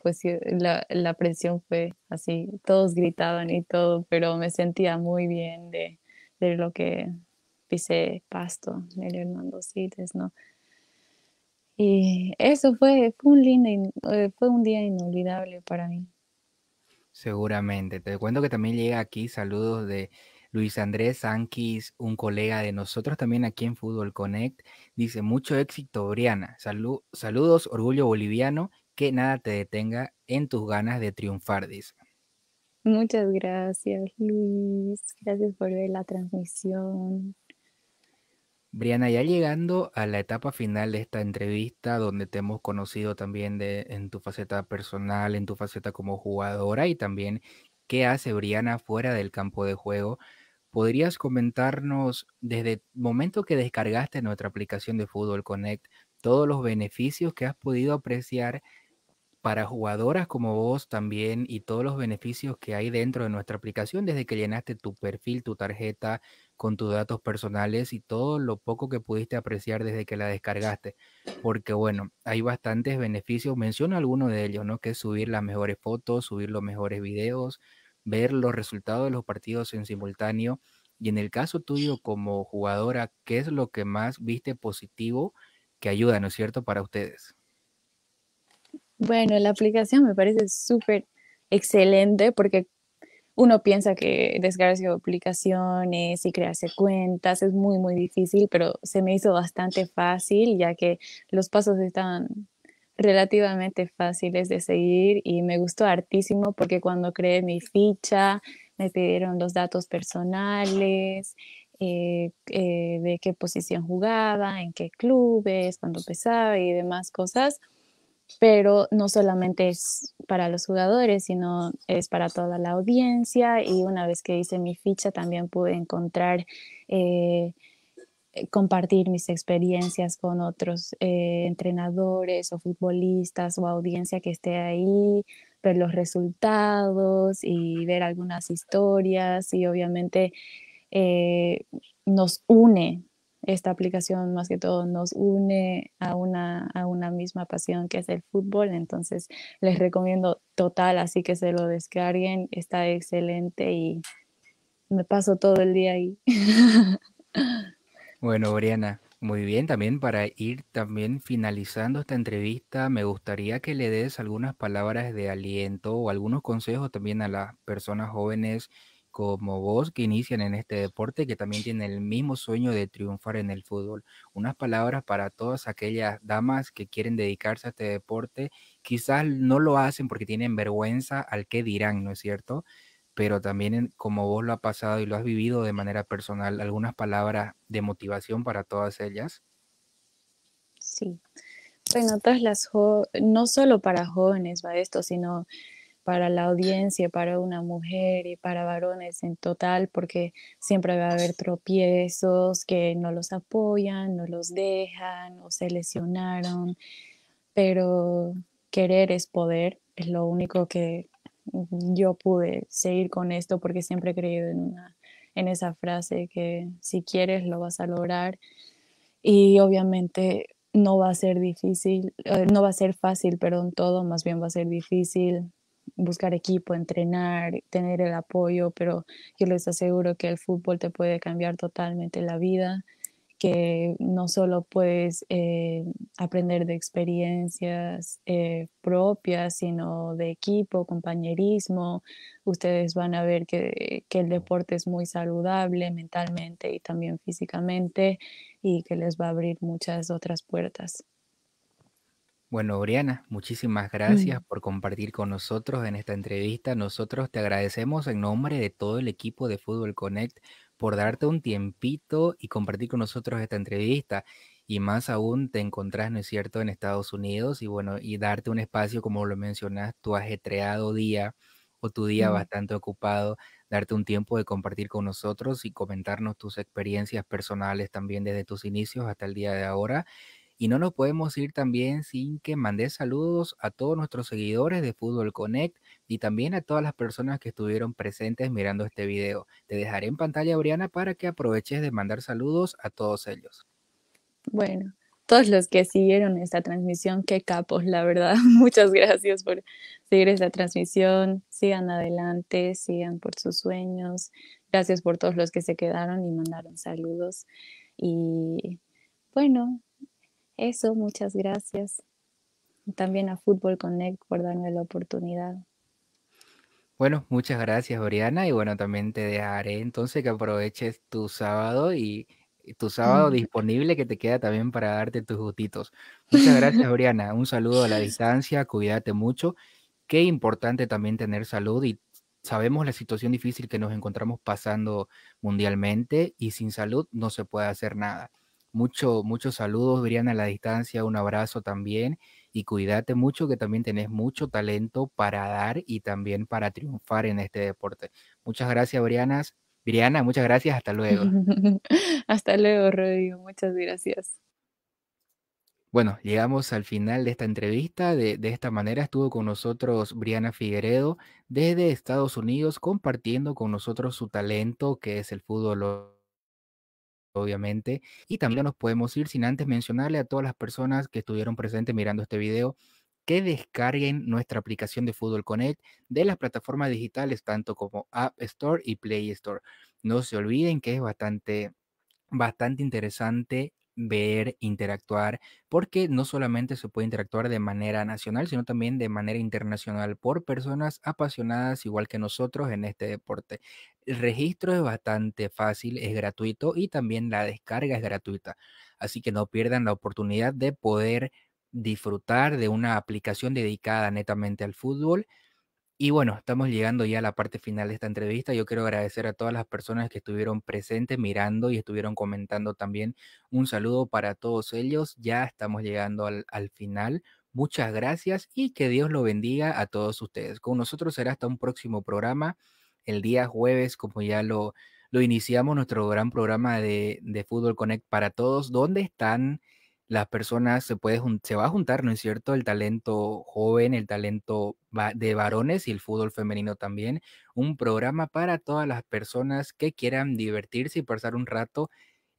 presión fue así, todos gritaban y todo, pero me sentía muy bien de, lo que pisé pasto, el Hernando Cites, ¿no? Y eso fue, fue un eh, fue un día inolvidable para mí. Seguramente. Te cuento que también llega aquí saludos de Luis Andrés Anquis, un colega de nosotros también aquí en Fútbol Connect. Dice, mucho éxito, Briana. saludos, orgullo boliviano, que nada te detenga en tus ganas de triunfar, dice. Muchas gracias, Luis. Gracias por ver la transmisión. Briana, ya llegando a la etapa final de esta entrevista, donde te hemos conocido también de, en tu faceta personal, en tu faceta como jugadora y también qué hace Briana fuera del campo de juego, ¿podrías comentarnos desde el momento que descargaste nuestra aplicación de Fútbol Connect todos los beneficios que has podido apreciar para jugadoras como vos también y todos los beneficios que hay dentro de nuestra aplicación desde que llenaste tu perfil, tu tarjeta? con tus datos personales y todo lo poco que pudiste apreciar desde que la descargaste. Porque bueno, hay bastantes beneficios, menciona algunos de ellos, ¿no? Que es subir las mejores fotos, subir los mejores videos, ver los resultados de los partidos en simultáneo. Y en el caso tuyo como jugadora, ¿qué es lo que más viste positivo que ayuda, ¿no es cierto?, para ustedes. Bueno, la aplicación me parece súper excelente porque uno piensa que descargarse aplicaciones y crearse cuentas es muy, muy difícil, pero se me hizo bastante fácil ya que los pasos estaban relativamente fáciles de seguir y me gustó hartísimo porque cuando creé mi ficha me pidieron los datos personales, eh, eh, de qué posición jugaba, en qué clubes, cuando pesaba y demás cosas pero no solamente es para los jugadores, sino es para toda la audiencia y una vez que hice mi ficha también pude encontrar, eh, compartir mis experiencias con otros eh, entrenadores o futbolistas o audiencia que esté ahí, ver los resultados y ver algunas historias y obviamente eh, nos une esta aplicación más que todo nos une a una, a una misma pasión que es el fútbol, entonces les recomiendo total, así que se lo descarguen, está excelente y me paso todo el día ahí. Bueno, Oriana, muy bien, también para ir también finalizando esta entrevista, me gustaría que le des algunas palabras de aliento o algunos consejos también a las personas jóvenes como vos que inician en este deporte que también tienen el mismo sueño de triunfar en el fútbol. Unas palabras para todas aquellas damas que quieren dedicarse a este deporte, quizás no lo hacen porque tienen vergüenza al que dirán, ¿no es cierto? Pero también como vos lo has pasado y lo has vivido de manera personal, algunas palabras de motivación para todas ellas. Sí. Bueno, todas las no solo para jóvenes va esto, sino para la audiencia, para una mujer y para varones en total, porque siempre va a haber tropiezos que no los apoyan, no los dejan o se lesionaron, pero querer es poder, es lo único que yo pude seguir con esto porque siempre he creído en, una, en esa frase que si quieres lo vas a lograr y obviamente no va a ser difícil, eh, no va a ser fácil, perdón, todo, más bien va a ser difícil, buscar equipo, entrenar, tener el apoyo, pero yo les aseguro que el fútbol te puede cambiar totalmente la vida, que no solo puedes eh, aprender de experiencias eh, propias, sino de equipo, compañerismo. Ustedes van a ver que, que el deporte es muy saludable mentalmente y también físicamente y que les va a abrir muchas otras puertas. Bueno, Oriana, muchísimas gracias mm. por compartir con nosotros en esta entrevista. Nosotros te agradecemos en nombre de todo el equipo de Fútbol Connect por darte un tiempito y compartir con nosotros esta entrevista. Y más aún te encontrás, ¿no es cierto?, en Estados Unidos y bueno, y darte un espacio, como lo mencionas, tu ajetreado día o tu día mm. bastante ocupado, darte un tiempo de compartir con nosotros y comentarnos tus experiencias personales también desde tus inicios hasta el día de ahora. Y no nos podemos ir también sin que mandé saludos a todos nuestros seguidores de Fútbol Connect y también a todas las personas que estuvieron presentes mirando este video. Te dejaré en pantalla, Briana, para que aproveches de mandar saludos a todos ellos. Bueno, todos los que siguieron esta transmisión, qué capos, la verdad. Muchas gracias por seguir esta transmisión. Sigan adelante, sigan por sus sueños. Gracias por todos los que se quedaron y mandaron saludos. Y bueno, eso, muchas gracias. también a Fútbol Connect por darme la oportunidad. Bueno, muchas gracias, Oriana. Y bueno, también te dejaré entonces que aproveches tu sábado y tu sábado mm. disponible que te queda también para darte tus gustitos. Muchas gracias, Oriana. Un saludo a la distancia, cuídate mucho. Qué importante también tener salud y sabemos la situación difícil que nos encontramos pasando mundialmente y sin salud no se puede hacer nada muchos saludos, Briana, a la distancia, un abrazo también y cuídate mucho que también tenés mucho talento para dar y también para triunfar en este deporte. Muchas gracias, Brianas. Briana, muchas gracias, hasta luego. hasta luego, Rodrigo, muchas gracias. Bueno, llegamos al final de esta entrevista. De, de esta manera estuvo con nosotros Briana Figueredo desde Estados Unidos compartiendo con nosotros su talento que es el fútbol obviamente. Y también nos podemos ir sin antes mencionarle a todas las personas que estuvieron presentes mirando este video que descarguen nuestra aplicación de Fútbol Connect de las plataformas digitales, tanto como App Store y Play Store. No se olviden que es bastante, bastante interesante ver, interactuar, porque no solamente se puede interactuar de manera nacional, sino también de manera internacional por personas apasionadas igual que nosotros en este deporte. El registro es bastante fácil, es gratuito y también la descarga es gratuita. Así que no pierdan la oportunidad de poder disfrutar de una aplicación dedicada netamente al fútbol y bueno, estamos llegando ya a la parte final de esta entrevista. Yo quiero agradecer a todas las personas que estuvieron presentes mirando y estuvieron comentando también. Un saludo para todos ellos. Ya estamos llegando al, final. Muchas gracias y que Dios lo bendiga a todos ustedes. Con nosotros será hasta un próximo programa el día jueves, como ya lo, lo iniciamos, nuestro gran programa de, de Fútbol Connect para todos, ¿dónde están las personas se, puede, se va a juntar, ¿no es cierto? El talento joven, el talento de varones y el fútbol femenino también. Un programa para todas las personas que quieran divertirse y pasar un rato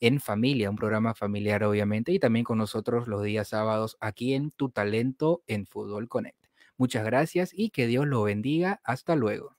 en familia, un programa familiar obviamente, y también con nosotros los días sábados aquí en Tu Talento en Fútbol Connect. Muchas gracias y que Dios lo bendiga. Hasta luego.